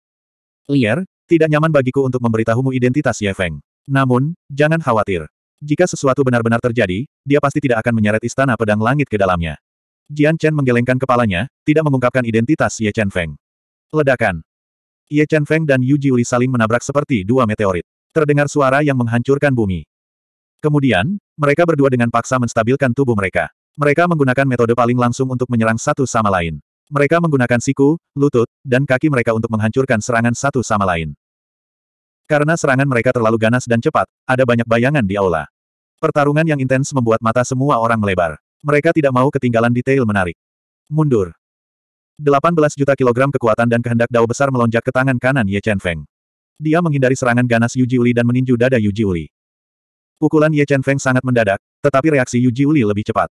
Lier, tidak nyaman bagiku untuk memberitahumu identitas Ye Feng. Namun, jangan khawatir. Jika sesuatu benar-benar terjadi, dia pasti tidak akan menyeret istana pedang langit ke dalamnya. Jian Chen menggelengkan kepalanya, tidak mengungkapkan identitas Ye Chen Feng. Ledakan. Ye Chen Feng dan Yu Jiuli saling menabrak seperti dua meteorit. Terdengar suara yang menghancurkan bumi. Kemudian, mereka berdua dengan paksa menstabilkan tubuh mereka. Mereka menggunakan metode paling langsung untuk menyerang satu sama lain. Mereka menggunakan siku, lutut, dan kaki mereka untuk menghancurkan serangan satu sama lain. Karena serangan mereka terlalu ganas dan cepat, ada banyak bayangan di aula. Pertarungan yang intens membuat mata semua orang melebar. Mereka tidak mau ketinggalan detail menarik. Mundur. 18 juta kilogram kekuatan dan kehendak Dao besar melonjak ke tangan kanan Ye Chen Feng. Dia menghindari serangan ganas Yu Jiuli dan meninju dada Yu Jiuli. Pukulan Ye Chen Feng sangat mendadak, tetapi reaksi Yu Jiuli lebih cepat.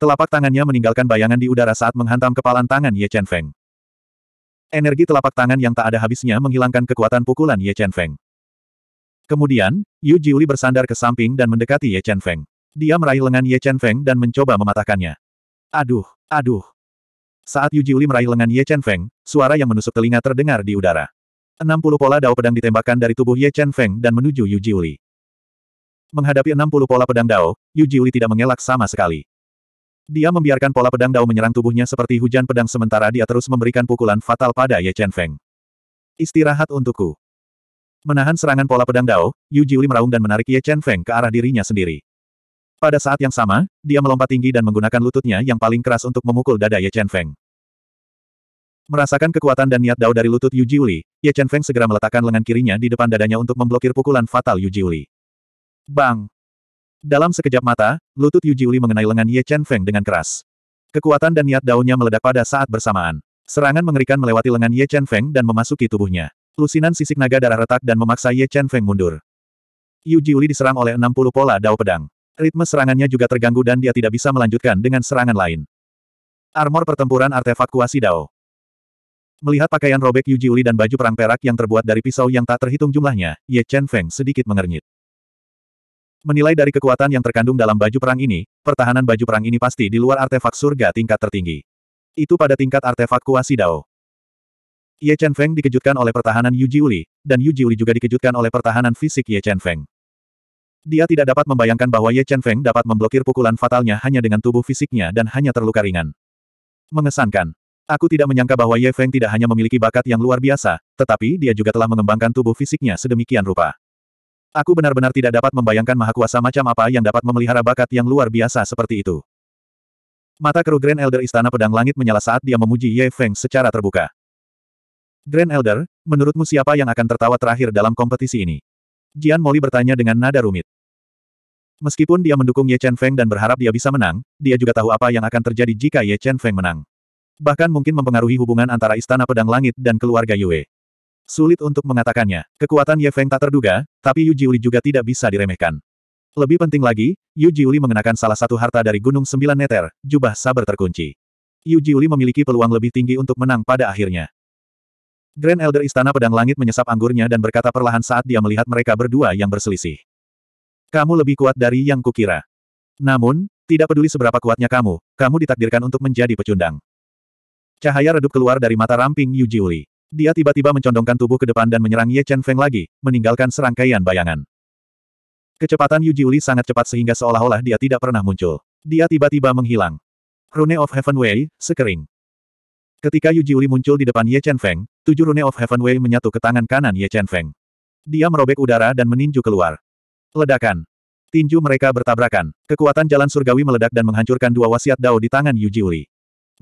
Telapak tangannya meninggalkan bayangan di udara saat menghantam kepalan tangan Ye Chen Feng. Energi telapak tangan yang tak ada habisnya menghilangkan kekuatan pukulan Ye Chen Feng. Kemudian, Yu Jiuli bersandar ke samping dan mendekati Ye Chen Feng. Dia meraih lengan Ye Chen Feng dan mencoba mematahkannya. Aduh, aduh. Saat Yu Jiuli meraih lengan Ye Chen Feng, suara yang menusuk telinga terdengar di udara. 60 pola dao pedang ditembakkan dari tubuh Ye Chen Feng dan menuju Yu Jiuli. Menghadapi 60 pola pedang dao, Yu Jiuli tidak mengelak sama sekali. Dia membiarkan pola pedang dao menyerang tubuhnya seperti hujan pedang sementara dia terus memberikan pukulan fatal pada Ye Chen Feng. Istirahat untukku. Menahan serangan pola pedang dao, Yu Jiuli meraung dan menarik Ye Chen Feng ke arah dirinya sendiri. Pada saat yang sama, dia melompat tinggi dan menggunakan lututnya yang paling keras untuk memukul dada Ye Chen Feng. Merasakan kekuatan dan niat dao dari lutut Yu Jiuli, Ye Chen Feng segera meletakkan lengan kirinya di depan dadanya untuk memblokir pukulan fatal Yu Jiuli. Bang! Dalam sekejap mata, lutut Yu Jiuli mengenai lengan Ye Chen Feng dengan keras. Kekuatan dan niat daunnya meledak pada saat bersamaan. Serangan mengerikan melewati lengan Ye Chen Feng dan memasuki tubuhnya. Lusinan sisik naga darah retak dan memaksa Ye Chen Feng mundur. Yu Jiuli diserang oleh 60 pola dao pedang. Ritme serangannya juga terganggu dan dia tidak bisa melanjutkan dengan serangan lain. Armor pertempuran artefak kuasi Dao. Melihat pakaian robek Yu Jiuli dan baju perang perak yang terbuat dari pisau yang tak terhitung jumlahnya, Ye Chen Feng sedikit mengernyit. Menilai dari kekuatan yang terkandung dalam baju perang ini, pertahanan baju perang ini pasti di luar artefak surga tingkat tertinggi. Itu pada tingkat artefak kuasi Dao. Ye Chen Feng dikejutkan oleh pertahanan Yu Jiuli, dan Yu Jiuli juga dikejutkan oleh pertahanan fisik Ye Chen Feng. Dia tidak dapat membayangkan bahwa Ye Chen Feng dapat memblokir pukulan fatalnya hanya dengan tubuh fisiknya dan hanya terluka ringan. Mengesankan. Aku tidak menyangka bahwa Ye Feng tidak hanya memiliki bakat yang luar biasa, tetapi dia juga telah mengembangkan tubuh fisiknya sedemikian rupa. Aku benar-benar tidak dapat membayangkan mahakuasa macam apa yang dapat memelihara bakat yang luar biasa seperti itu. Mata kru Grand Elder Istana Pedang Langit menyala saat dia memuji Ye Feng secara terbuka. Grand Elder, menurutmu siapa yang akan tertawa terakhir dalam kompetisi ini? Jian Moli bertanya dengan nada rumit. Meskipun dia mendukung Ye Chen Feng dan berharap dia bisa menang, dia juga tahu apa yang akan terjadi jika Ye Chen Feng menang. Bahkan mungkin mempengaruhi hubungan antara Istana Pedang Langit dan keluarga Yue. Sulit untuk mengatakannya, kekuatan Ye Feng tak terduga, tapi Yu Jiuli juga tidak bisa diremehkan. Lebih penting lagi, Yu Jiuli mengenakan salah satu harta dari Gunung Sembilan Neter, jubah saber terkunci. Yu Jiuli memiliki peluang lebih tinggi untuk menang pada akhirnya. Grand Elder Istana Pedang Langit menyesap anggurnya dan berkata perlahan saat dia melihat mereka berdua yang berselisih. Kamu lebih kuat dari yang kukira. Namun, tidak peduli seberapa kuatnya kamu, kamu ditakdirkan untuk menjadi pecundang. Cahaya redup keluar dari mata ramping Yu Jiuli. Dia tiba-tiba mencondongkan tubuh ke depan dan menyerang Ye Chen Feng lagi, meninggalkan serangkaian bayangan. Kecepatan Yu Jiuli sangat cepat sehingga seolah-olah dia tidak pernah muncul. Dia tiba-tiba menghilang. Rune of Heaven Way, sekering. Ketika Yu Jiuli muncul di depan Ye Chen Feng, Tujuh rune of Heavenway menyatu ke tangan kanan Ye Chen Feng. Dia merobek udara dan meninju keluar. Ledakan. Tinju mereka bertabrakan. Kekuatan jalan surgawi meledak dan menghancurkan dua wasiat Dao di tangan Yu Jiuli.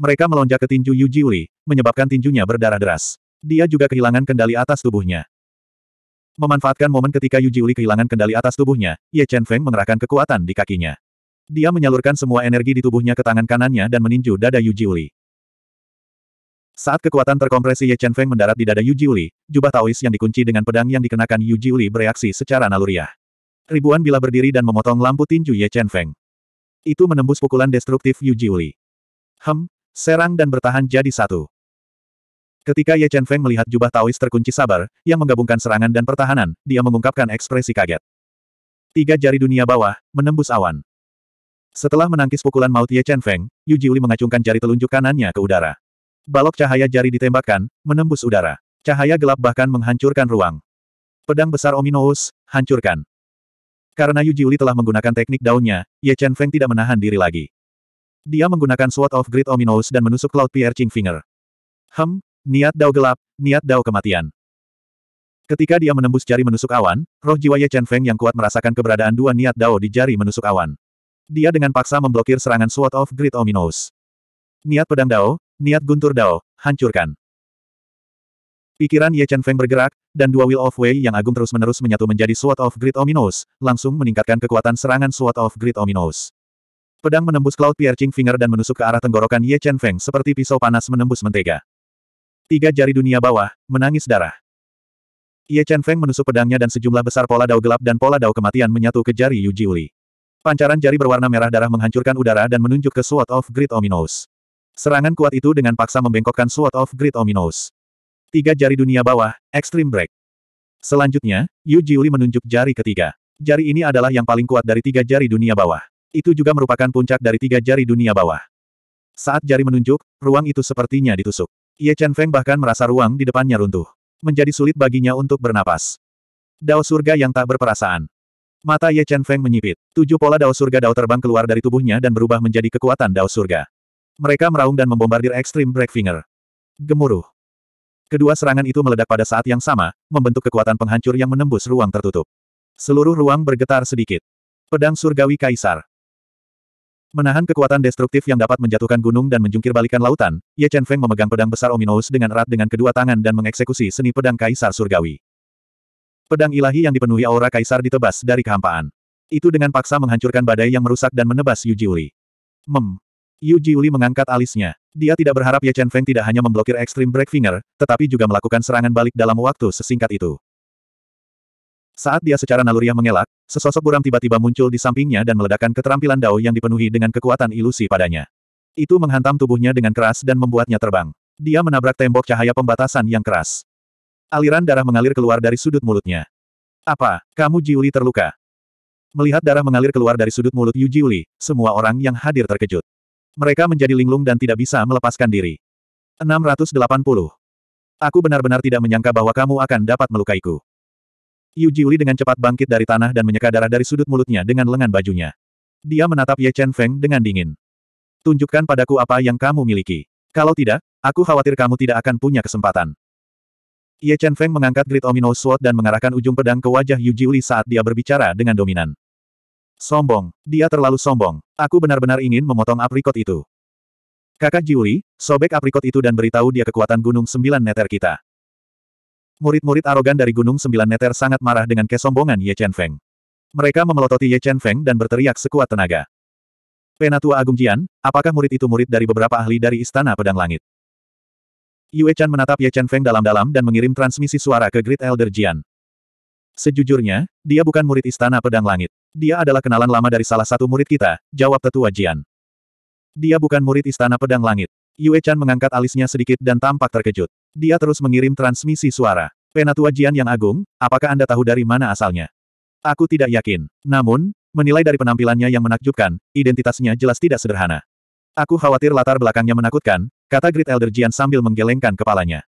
Mereka melonjak ke tinju Yu Jiuli, menyebabkan tinjunya berdarah deras. Dia juga kehilangan kendali atas tubuhnya. Memanfaatkan momen ketika Yu Jiuli kehilangan kendali atas tubuhnya, Ye Chen Feng mengerahkan kekuatan di kakinya. Dia menyalurkan semua energi di tubuhnya ke tangan kanannya dan meninju dada Yu Jiuli. Saat kekuatan terkompresi Ye Chen Feng mendarat di dada Yu Jiuli, jubah Taois yang dikunci dengan pedang yang dikenakan Yu Jiuli bereaksi secara naluriah. Ribuan bila berdiri dan memotong lampu tinju Ye Chen Feng. Itu menembus pukulan destruktif Yu Jiuli. Hem, serang dan bertahan jadi satu. Ketika Ye Chen Feng melihat jubah Taois terkunci sabar, yang menggabungkan serangan dan pertahanan, dia mengungkapkan ekspresi kaget. Tiga jari dunia bawah, menembus awan. Setelah menangkis pukulan maut Ye Chen Feng, Yu Jiuli mengacungkan jari telunjuk kanannya ke udara. Balok cahaya jari ditembakkan, menembus udara. Cahaya gelap bahkan menghancurkan ruang. Pedang besar Ominous, hancurkan. Karena Yu Jiuli telah menggunakan teknik daunnya, Ye Chen Feng tidak menahan diri lagi. Dia menggunakan Sword of Great Ominous dan menusuk Cloud Pierre Ching Finger. Hem, niat dao gelap, niat dao kematian. Ketika dia menembus jari menusuk awan, roh jiwa Ye Chen Feng yang kuat merasakan keberadaan dua niat dao di jari menusuk awan. Dia dengan paksa memblokir serangan Sword of Great Ominous. Niat pedang dao, Niat Guntur Dao, hancurkan. Pikiran Ye Chen Feng bergerak, dan dua Will of Wei yang agung terus-menerus menyatu menjadi Sword of Great Ominous, langsung meningkatkan kekuatan serangan Sword of Great Ominous. Pedang menembus Cloud Piercing Finger dan menusuk ke arah tenggorokan Ye Chen Feng seperti pisau panas menembus mentega. Tiga jari dunia bawah, menangis darah. Ye Chen Feng menusuk pedangnya dan sejumlah besar pola dao gelap dan pola dao kematian menyatu ke jari Yu Jiuli. Pancaran jari berwarna merah darah menghancurkan udara dan menunjuk ke Sword of Great Ominous. Serangan kuat itu dengan paksa membengkokkan Sword of Great Ominous. Tiga jari dunia bawah, Extreme Break. Selanjutnya, Yu Jiuli menunjuk jari ketiga. Jari ini adalah yang paling kuat dari tiga jari dunia bawah. Itu juga merupakan puncak dari tiga jari dunia bawah. Saat jari menunjuk, ruang itu sepertinya ditusuk. Ye Chen Feng bahkan merasa ruang di depannya runtuh. Menjadi sulit baginya untuk bernapas. Dao surga yang tak berperasaan. Mata Ye Chen Feng menyipit. Tujuh pola Dao surga Dao terbang keluar dari tubuhnya dan berubah menjadi kekuatan Dao surga. Mereka meraung dan membombardir ekstrim Breakfinger. Gemuruh. Kedua serangan itu meledak pada saat yang sama, membentuk kekuatan penghancur yang menembus ruang tertutup. Seluruh ruang bergetar sedikit. Pedang Surgawi Kaisar. Menahan kekuatan destruktif yang dapat menjatuhkan gunung dan menjungkirbalikan lautan, Ye Chen Feng memegang pedang besar Ominous dengan erat dengan kedua tangan dan mengeksekusi seni pedang Kaisar Surgawi. Pedang ilahi yang dipenuhi aura Kaisar ditebas dari kehampaan. Itu dengan paksa menghancurkan badai yang merusak dan menebas Yujiuri. Jiuli. Mem. Yu Jiuli mengangkat alisnya. Dia tidak berharap Ye Chen Feng tidak hanya memblokir Extreme Break Finger, tetapi juga melakukan serangan balik dalam waktu sesingkat itu. Saat dia secara naluriah mengelak, sesosok buram tiba-tiba muncul di sampingnya dan meledakkan keterampilan Dao yang dipenuhi dengan kekuatan ilusi padanya. Itu menghantam tubuhnya dengan keras dan membuatnya terbang. Dia menabrak tembok cahaya pembatasan yang keras. Aliran darah mengalir keluar dari sudut mulutnya. Apa, kamu Jiuli terluka? Melihat darah mengalir keluar dari sudut mulut Yu Jiuli, semua orang yang hadir terkejut. Mereka menjadi linglung dan tidak bisa melepaskan diri. 680. Aku benar-benar tidak menyangka bahwa kamu akan dapat melukaiku. Yu Jiuli dengan cepat bangkit dari tanah dan menyeka darah dari sudut mulutnya dengan lengan bajunya. Dia menatap Ye Chen Feng dengan dingin. Tunjukkan padaku apa yang kamu miliki. Kalau tidak, aku khawatir kamu tidak akan punya kesempatan. Ye Chen Feng mengangkat Great omino Sword dan mengarahkan ujung pedang ke wajah Yu Jiuli saat dia berbicara dengan dominan. Sombong, dia terlalu sombong. Aku benar-benar ingin memotong aprikot itu. Kakak Jiuri, sobek aprikot itu dan beritahu dia kekuatan Gunung Sembilan Neter kita. Murid-murid arogan dari Gunung Sembilan Neter sangat marah dengan kesombongan Ye Chen Feng. Mereka memelototi Ye Chen Feng dan berteriak sekuat tenaga. Penatua Agung Jian, apakah murid itu murid dari beberapa ahli dari Istana Pedang Langit? Yue Chan menatap Ye Chen Feng dalam-dalam dan mengirim transmisi suara ke Great Elder Jian. Sejujurnya, dia bukan murid Istana Pedang Langit. Dia adalah kenalan lama dari salah satu murid kita, jawab tetua Jian. Dia bukan murid Istana Pedang Langit. Yue Chan mengangkat alisnya sedikit dan tampak terkejut. Dia terus mengirim transmisi suara. Penatua Jian yang agung, apakah Anda tahu dari mana asalnya? Aku tidak yakin. Namun, menilai dari penampilannya yang menakjubkan, identitasnya jelas tidak sederhana. Aku khawatir latar belakangnya menakutkan, kata Great Elder Jian sambil menggelengkan kepalanya.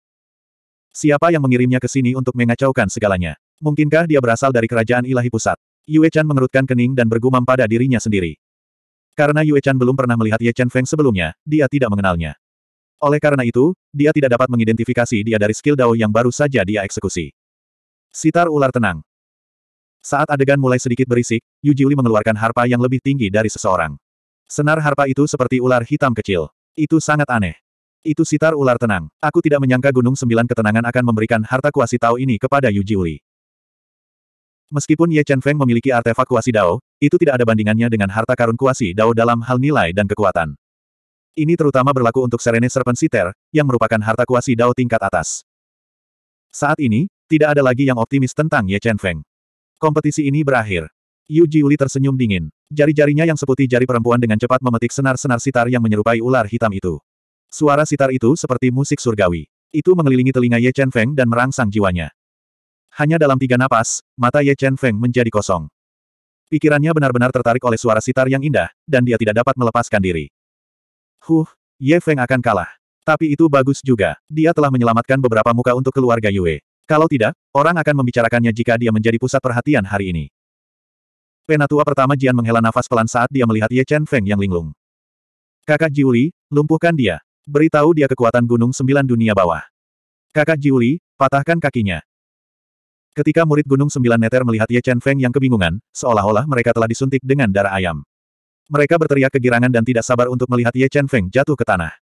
Siapa yang mengirimnya ke sini untuk mengacaukan segalanya? Mungkinkah dia berasal dari kerajaan ilahi pusat? Yue Chan mengerutkan kening dan bergumam pada dirinya sendiri. Karena Yue Chan belum pernah melihat Ye Chen Feng sebelumnya, dia tidak mengenalnya. Oleh karena itu, dia tidak dapat mengidentifikasi dia dari skill Dao yang baru saja dia eksekusi. Sitar ular tenang. Saat adegan mulai sedikit berisik, Yu Jiuli mengeluarkan harpa yang lebih tinggi dari seseorang. Senar harpa itu seperti ular hitam kecil. Itu sangat aneh. Itu sitar ular tenang. Aku tidak menyangka Gunung Sembilan Ketenangan akan memberikan harta kuasi Tao ini kepada Yu Jiuli. Meskipun Ye Chen Feng memiliki artefak kuasi Dao, itu tidak ada bandingannya dengan harta karun kuasi Dao dalam hal nilai dan kekuatan. Ini terutama berlaku untuk Serene Serpent Sitter, yang merupakan harta kuasi Dao tingkat atas. Saat ini, tidak ada lagi yang optimis tentang Ye Chen Feng. Kompetisi ini berakhir. Yu Jiuli tersenyum dingin. Jari-jarinya yang seputih jari perempuan dengan cepat memetik senar-senar sitar yang menyerupai ular hitam itu. Suara sitar itu seperti musik surgawi. Itu mengelilingi telinga Ye Chen Feng dan merangsang jiwanya. Hanya dalam tiga napas, mata Ye Chen Feng menjadi kosong. Pikirannya benar-benar tertarik oleh suara sitar yang indah, dan dia tidak dapat melepaskan diri. Huh, Ye Feng akan kalah. Tapi itu bagus juga, dia telah menyelamatkan beberapa muka untuk keluarga Yue. Kalau tidak, orang akan membicarakannya jika dia menjadi pusat perhatian hari ini. Penatua pertama Jian menghela nafas pelan saat dia melihat Ye Chen Feng yang linglung. Kakak Jiuli, lumpuhkan dia, Beritahu dia kekuatan Gunung Sembilan Dunia Bawah. Kakak Jiuli, patahkan kakinya. Ketika murid Gunung Sembilan Neter melihat Ye Chen Feng yang kebingungan, seolah-olah mereka telah disuntik dengan darah ayam. Mereka berteriak kegirangan dan tidak sabar untuk melihat Ye Chen Feng jatuh ke tanah.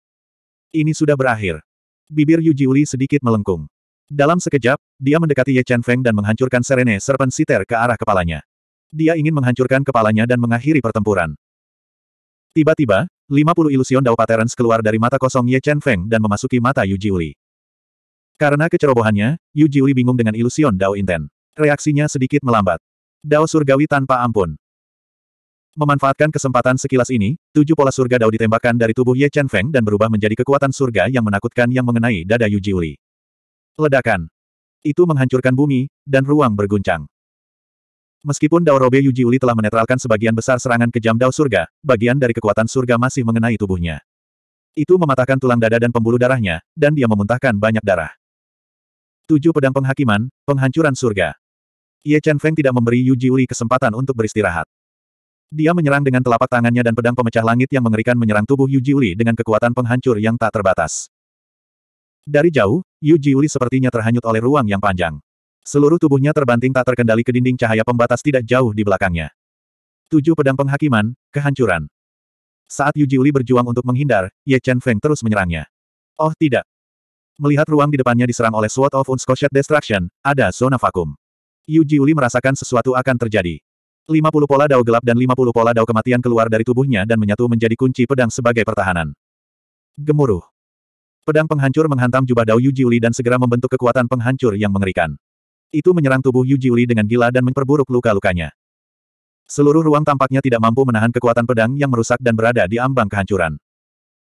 Ini sudah berakhir. Bibir Yu Jiuli sedikit melengkung. Dalam sekejap, dia mendekati Ye Chen Feng dan menghancurkan Serene Serpent Siter ke arah kepalanya. Dia ingin menghancurkan kepalanya dan mengakhiri pertempuran. Tiba-tiba, 50 ilusion Dao Patterns keluar dari mata kosong Ye Chen Feng dan memasuki mata Yu Jiuli. Karena kecerobohannya, Yu Jiuli bingung dengan ilusion Dao Inten. Reaksinya sedikit melambat. Dao surgawi tanpa ampun. Memanfaatkan kesempatan sekilas ini, tujuh pola surga Dao ditembakkan dari tubuh Ye Chen Feng dan berubah menjadi kekuatan surga yang menakutkan yang mengenai dada Yu Jiuli. Ledakan. Itu menghancurkan bumi, dan ruang berguncang. Meskipun Daorobe Yuji Uli telah menetralkan sebagian besar serangan kejam Dao Surga, bagian dari kekuatan surga masih mengenai tubuhnya. Itu mematahkan tulang dada dan pembuluh darahnya, dan dia memuntahkan banyak darah. Tujuh pedang penghakiman, penghancuran surga. Ye Chen Feng tidak memberi Yuji Uli kesempatan untuk beristirahat. Dia menyerang dengan telapak tangannya dan pedang pemecah langit yang mengerikan menyerang tubuh Yuji Uli dengan kekuatan penghancur yang tak terbatas. Dari jauh, Yuji Uli sepertinya terhanyut oleh ruang yang panjang. Seluruh tubuhnya terbanting tak terkendali ke dinding cahaya pembatas tidak jauh di belakangnya. Tujuh pedang penghakiman, kehancuran. Saat Yu Jiuli berjuang untuk menghindar, Ye Chen Feng terus menyerangnya. Oh tidak. Melihat ruang di depannya diserang oleh Sword of Unscotched Destruction, ada zona vakum. Yu Jiuli merasakan sesuatu akan terjadi. 50 pola dao gelap dan 50 pola dao kematian keluar dari tubuhnya dan menyatu menjadi kunci pedang sebagai pertahanan. Gemuruh. Pedang penghancur menghantam jubah Dao Yu Yujiuli dan segera membentuk kekuatan penghancur yang mengerikan. Itu menyerang tubuh Yu Jiuli dengan gila dan memperburuk luka-lukanya. Seluruh ruang tampaknya tidak mampu menahan kekuatan pedang yang merusak dan berada di ambang kehancuran.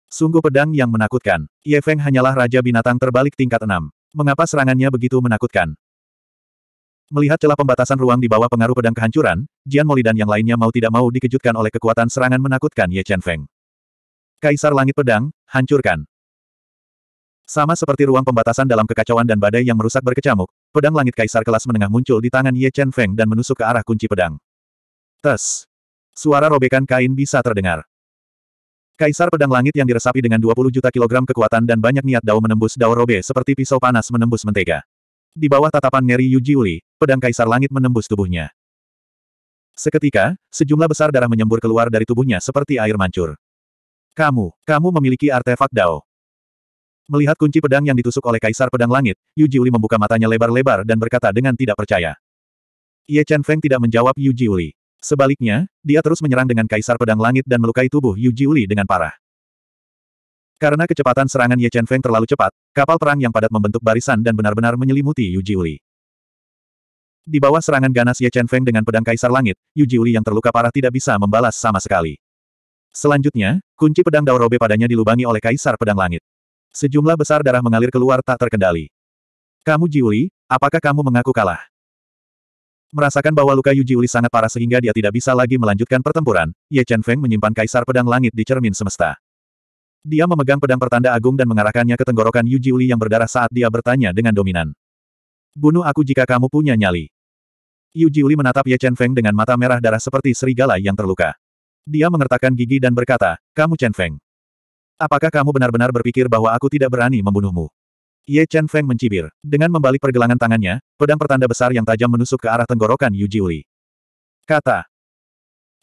Sungguh pedang yang menakutkan. Ye Feng hanyalah raja binatang terbalik tingkat enam. Mengapa serangannya begitu menakutkan? Melihat celah pembatasan ruang di bawah pengaruh pedang kehancuran, Jian Moli dan yang lainnya mau tidak mau dikejutkan oleh kekuatan serangan menakutkan Ye Chen Feng. Kaisar Langit Pedang, hancurkan. Sama seperti ruang pembatasan dalam kekacauan dan badai yang merusak berkecamuk, pedang langit kaisar kelas menengah muncul di tangan Ye Chen Feng dan menusuk ke arah kunci pedang. Tes. Suara robekan kain bisa terdengar. Kaisar pedang langit yang diresapi dengan 20 juta kilogram kekuatan dan banyak niat dao menembus dao robe seperti pisau panas menembus mentega. Di bawah tatapan Ngeri Yujiuli, pedang kaisar langit menembus tubuhnya. Seketika, sejumlah besar darah menyembur keluar dari tubuhnya seperti air mancur. Kamu, kamu memiliki artefak Dao. Melihat kunci pedang yang ditusuk oleh Kaisar Pedang Langit, Yu Jiuli membuka matanya lebar-lebar dan berkata dengan tidak percaya. Ye Chen Feng tidak menjawab Yu Jiuli. Sebaliknya, dia terus menyerang dengan Kaisar Pedang Langit dan melukai tubuh Yu Jiuli dengan parah. Karena kecepatan serangan Ye Chen Feng terlalu cepat, kapal perang yang padat membentuk barisan dan benar-benar menyelimuti Yu Jiuli. Di bawah serangan ganas Ye Chen Feng dengan pedang Kaisar Langit, Yu Jiuli yang terluka parah tidak bisa membalas sama sekali. Selanjutnya, kunci pedang Robe padanya dilubangi oleh Kaisar Pedang Langit. Sejumlah besar darah mengalir keluar tak terkendali. Kamu Jiuli, apakah kamu mengaku kalah? Merasakan bahwa luka Yu Jiuli sangat parah sehingga dia tidak bisa lagi melanjutkan pertempuran, Ye Chen Feng menyimpan kaisar pedang langit di cermin semesta. Dia memegang pedang pertanda agung dan mengarahkannya ke tenggorokan Yu Jiuli yang berdarah saat dia bertanya dengan dominan. Bunuh aku jika kamu punya nyali. Yu Jiuli menatap Ye Chen Feng dengan mata merah darah seperti serigala yang terluka. Dia mengertakkan gigi dan berkata, kamu Chen Feng. Apakah kamu benar-benar berpikir bahwa aku tidak berani membunuhmu? Ye Chen Feng mencibir. Dengan membalik pergelangan tangannya, pedang pertanda besar yang tajam menusuk ke arah tenggorokan Yu Jiuli. Kata.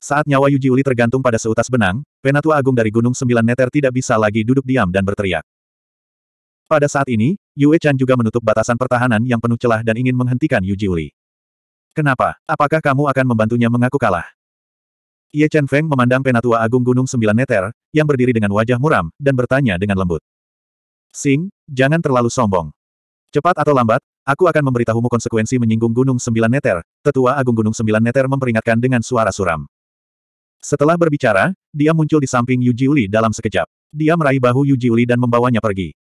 Saat nyawa Yu Jiuli tergantung pada seutas benang, penatua agung dari Gunung Sembilan Neter tidak bisa lagi duduk diam dan berteriak. Pada saat ini, Yue Chan juga menutup batasan pertahanan yang penuh celah dan ingin menghentikan Yu Jiuli. Kenapa? Apakah kamu akan membantunya mengaku kalah? Ye Chen Feng memandang penatua agung Gunung Sembilan Neter, yang berdiri dengan wajah muram, dan bertanya dengan lembut. Sing, jangan terlalu sombong. Cepat atau lambat, aku akan memberitahumu konsekuensi menyinggung Gunung Sembilan Neter, tetua agung Gunung Sembilan Neter memperingatkan dengan suara suram. Setelah berbicara, dia muncul di samping Yu Jiuli dalam sekejap. Dia meraih bahu Yu Jiuli dan membawanya pergi.